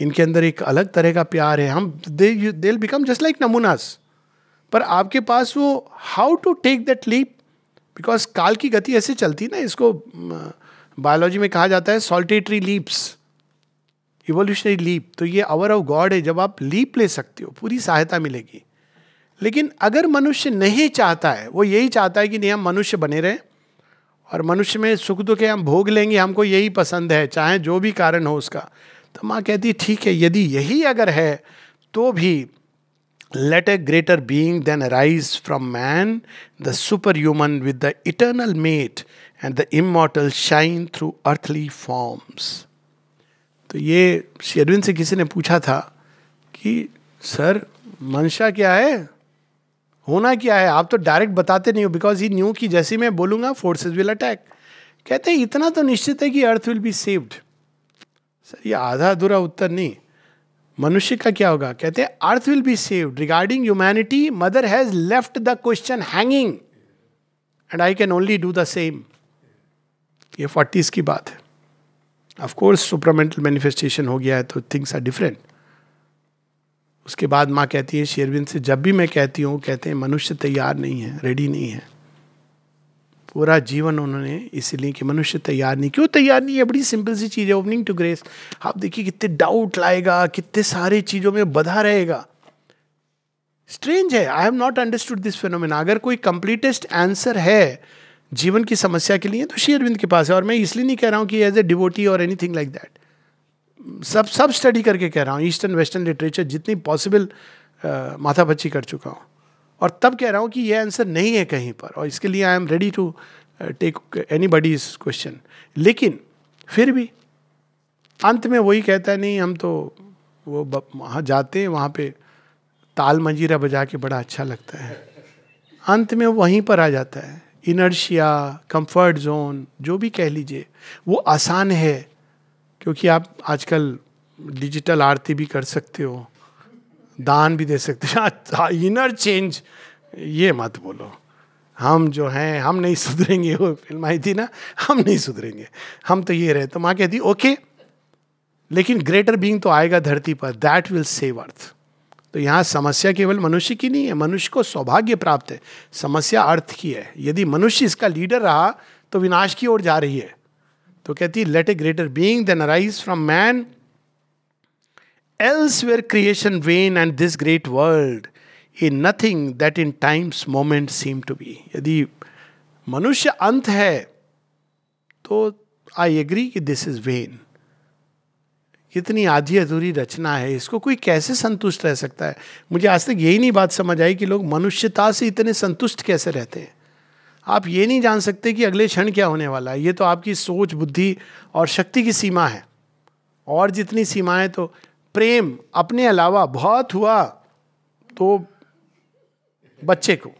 इनके अंदर एक अलग तरह का प्यार है हम दे बिकम जस्ट लाइक नमूनास पर आपके पास वो how to take that leap because काल की गति ऐसे चलती ना इसको बायोलॉजी में कहा जाता है सॉल्टेटरी लीप्स इवोल्यूशनरी लीप तो ये आवर ऑफ गॉड है जब आप लीप ले सकते हो पूरी सहायता मिलेगी लेकिन अगर मनुष्य नहीं चाहता है वो यही चाहता है कि नहीं हम मनुष्य बने रहें और मनुष्य में सुख दुख हम भोग लेंगे हमको यही पसंद है चाहे जो भी कारण हो उसका तो माँ कहती ठीक है यदि यही अगर है तो भी let a greater being then rise from man the superhuman with the eternal mate and the immortal shine through earthly forms तो ये श्री अरविंद से किसी ने पूछा था कि सर मंशा क्या है होना क्या है आप तो डायरेक्ट बताते नहीं हो बिकॉज ही न्यू कि जैसे मैं बोलूंगा फोर्सेज विल अटैक कहते हैं इतना तो निश्चित है कि earth will be saved sir ये आधा अधूरा उत्तर नहीं मनुष्य का क्या होगा कहते हैं earth will be saved regarding humanity Mother has left the question hanging and I can only do the same ये फोर्टीज की बात है ऑफकोर्स सुपरमेंटल मैनिफेस्टेशन हो गया है तो थिंग्स आर डिफरेंट उसके बाद माँ कहती है शेरविंद से जब भी मैं कहती हूँ कहते हैं मनुष्य तैयार नहीं है रेडी नहीं है पूरा जीवन उन्होंने इसलिए कि मनुष्य तैयार नहीं क्यों तैयार नहीं है बड़ी सिंपल सी चीज़ है ओपनिंग टू ग्रेस आप देखिए कितने डाउट लाएगा कितने सारे चीज़ों में बधा रहेगा स्ट्रेंज है I have not understood this phenomenon अगर कोई कंप्लीटेस्ट आंसर है जीवन की समस्या के लिए तो श्री अरविंद के पास है और मैं इसलिए नहीं कह रहा हूँ कि एज ए डिवोटी और एनीथिंग लाइक दैट सब सब स्टडी करके कह रहा हूँ ईस्टर्न वेस्टर्न लिटरेचर जितनी पॉसिबल माथा बच्ची कर चुका हूँ और तब कह रहा हूँ कि ये आंसर नहीं है कहीं पर और इसके लिए I am ready to take anybody इस क्वेश्चन लेकिन फिर भी अंत में वही कहता है नहीं हम तो वो वहाँ जाते हैं वहाँ पे ताल मंजीरा बजा के बड़ा अच्छा लगता है अंत में वहीं पर आ जाता है इनर्शिया कंफर्ट जोन जो भी कह लीजिए वो आसान है क्योंकि आप आजकल डिजिटल आरती भी कर सकते हो दान भी दे सकते हो इनर (laughs) चेंज अच्छा, ये मत बोलो हम जो हैं हम नहीं सुधरेंगे वो फिल्म आई थी ना हम नहीं सुधरेंगे हम तो ये रहे तो माँ कहती ओके लेकिन ग्रेटर बींग तो आएगा धरती पर दैट विल सेव अर्थ तो यहाँ समस्या केवल मनुष्य की नहीं है मनुष्य को सौभाग्य प्राप्त है समस्या अर्थ की है यदि मनुष्य इसका लीडर रहा तो विनाश की ओर जा रही है तो कहती let a greater being then arise from man else were creation vain and this great world in nothing that in time's moment seem to be यदि मनुष्य अंत है तो आई एग्री कि दिस इज वेन कितनी आधी अधूरी रचना है इसको कोई कैसे संतुष्ट रह सकता है मुझे आज तक यही नहीं बात समझ आई कि लोग मनुष्यता से इतने संतुष्ट कैसे रहते हैं आप ये नहीं जान सकते कि अगले क्षण क्या होने वाला है ये तो आपकी सोच बुद्धि और शक्ति की सीमा है और जितनी सीमाएं तो प्रेम अपने अलावा बहुत हुआ तो बच्चे को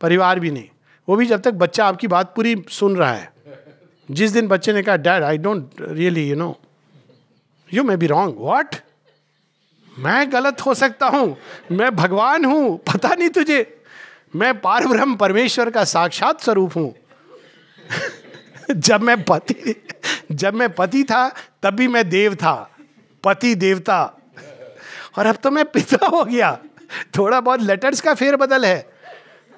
परिवार भी नहीं वो भी जब तक बच्चा आपकी बात पूरी सुन रहा है जिस दिन बच्चे ने कहा dad I don't really you know you may be wrong what मैं गलत हो सकता हूं मैं भगवान हूं पता नहीं तुझे मैं पार ब्रह्म परमेश्वर का साक्षात स्वरूप हूँ जब मैं पति जब मैं पति था तब भी मैं देव था पति देवता और अब तो मैं पिता हो गया थोड़ा बहुत लेटर्स का फेर बदल है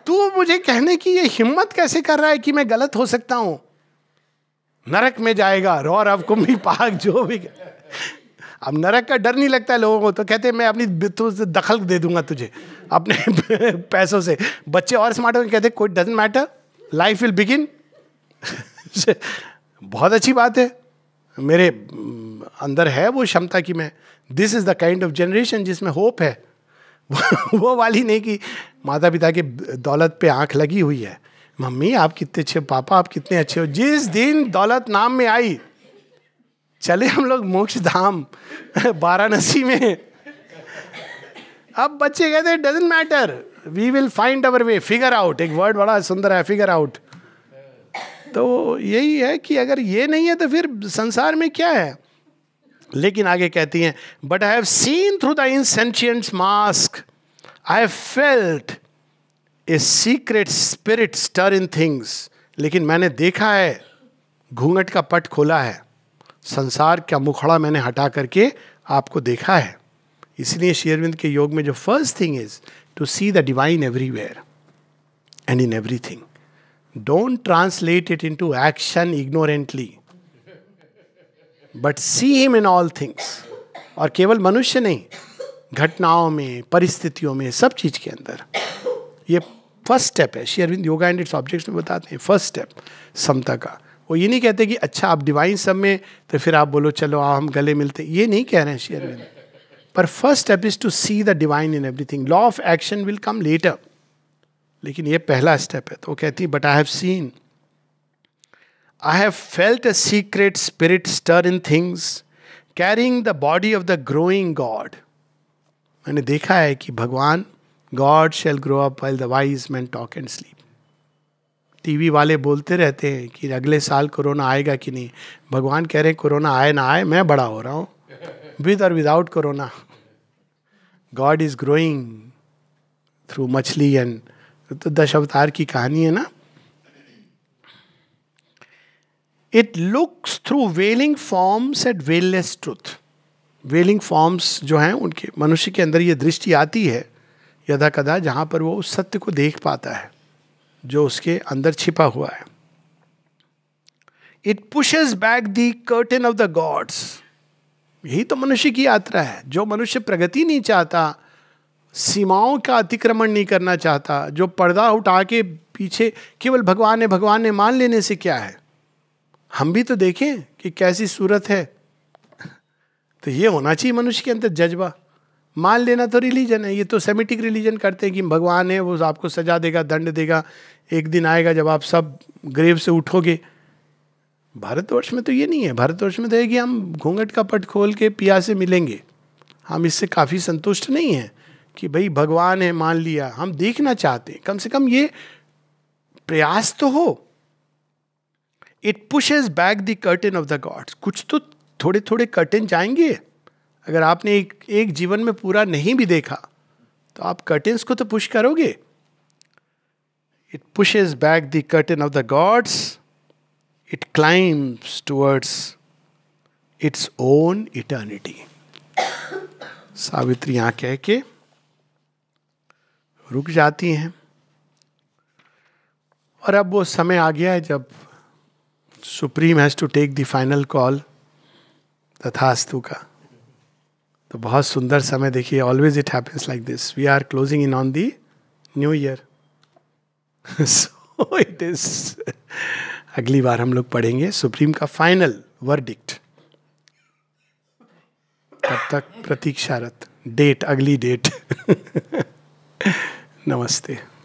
तू मुझे कहने की ये हिम्मत कैसे कर रहा है कि मैं गलत हो सकता हूं नरक में जाएगा रौरव कुंभी पाक जो भी अब नरक का डर नहीं लगता लोगों को तो कहते मैं अपनी दखल दे दूंगा तुझे अपने (laughs) पैसों से बच्चे और स्मार्ट हो कहते कोई doesn't matter life will begin बहुत अच्छी बात है मेरे अंदर है वो क्षमता कि मैं this is the kind of generation जिसमें होप है (laughs) वो वाली नहीं कि माता पिता के दौलत पे आंख लगी हुई है मम्मी आप कितने अच्छे पापा आप कितने अच्छे हो जिस दिन दौलत नाम में आई चले हम लोग मोक्ष धाम (laughs) वाराणसी में अब बच्चे कहते हैं doesn't matter we will find our way figure out एक वर्ड बड़ा सुंदर है फिगर आउट तो यही है कि अगर ये नहीं है तो फिर संसार में क्या है लेकिन आगे कहती हैं but I have seen through the insentient mask I have felt a secret spirit stir in things लेकिन मैंने देखा है घूंघट का पट खोला है संसार का मुखड़ा मैंने हटा करके आपको देखा है इसलिए शेयरविंद के योग में जो first thing is to see the divine everywhere and in everything don't translate it into action ignorantly but see him in all things और केवल मनुष्य नहीं घटनाओं में परिस्थितियों में सब चीज के अंदर ये फर्स्ट स्टेप है Shri Aurobindo yoga and its objects में बताते हैं फर्स्ट स्टेप समता का वो ये नहीं कहते कि अच्छा आप डिवाइन सब में तो फिर आप बोलो चलो आओ हम गले मिलते ये नहीं कह रहे हैं श्री अरविंद पर first step is to see the divine in everything law of action will come later लेकिन ये पहला स्टेप है तो वो कहती but I have seen I have felt a secret spirit stir in things carrying the body of the growing God मैंने देखा है कि भगवान God shall grow up the wise man talk and sleep TV वाले बोलते रहते हैं कि अगले साल कोरोना आएगा कि नहीं भगवान कह रहे हैं कोरोना आए ना आए मैं बड़ा हो रहा हूँ विद और without corona God is growing through मछली एंड तो दश अवतार की कहानी है ना it looks through veiling forms at veilless truth veiling forms जो हैं उनके मनुष्य के अंदर ये दृष्टि आती है यदा कदा जहाँ पर वो उस सत्य को देख पाता है जो उसके अंदर छिपा हुआ है it pushes back the curtain of the gods यही तो मनुष्य की यात्रा है जो मनुष्य प्रगति नहीं चाहता सीमाओं का अतिक्रमण नहीं करना चाहता जो पर्दा उठा के पीछे केवल भगवान ने भगवान ने मान लेने से क्या है हम भी तो देखें कि कैसी सूरत है तो ये होना चाहिए मनुष्य के अंदर जज्बा मान लेना तो रिलीजन है ये तो सेमिटिक रिलीजन करते हैं कि भगवान है वो आपको सजा देगा दंड देगा एक दिन आएगा जब आप सब ग्रेव से उठोगे भारतवर्ष में तो ये नहीं है भारतवर्ष में तो है कि हम घूंघट का पट खोल के पिया से मिलेंगे हम इससे काफ़ी संतुष्ट नहीं हैं कि भाई भगवान है मान लिया हम देखना चाहते हैं कम से कम ये प्रयास तो हो it pushes back the curtain of the gods कुछ तो थोड़े थोड़े कर्टन जाएंगे अगर आपने एक एक जीवन में पूरा नहीं भी देखा तो आप कर्टन्स को तो पुश करोगे it pushes back the curtain of the gods it climbs towards its own eternity. Savitri यहां कह के रुक जाती हैं और अब वो समय आ गया है जब supreme has to take the final call तथास्तु का तो बहुत सुंदर समय देखिए always it happens like this we are closing in on the new year so it is अगली बार हम लोग पढ़ेंगे सुप्रीम का फाइनल वर्डिक्ट तब तक प्रतीक्षारत डेट अगली डेट (laughs) नमस्ते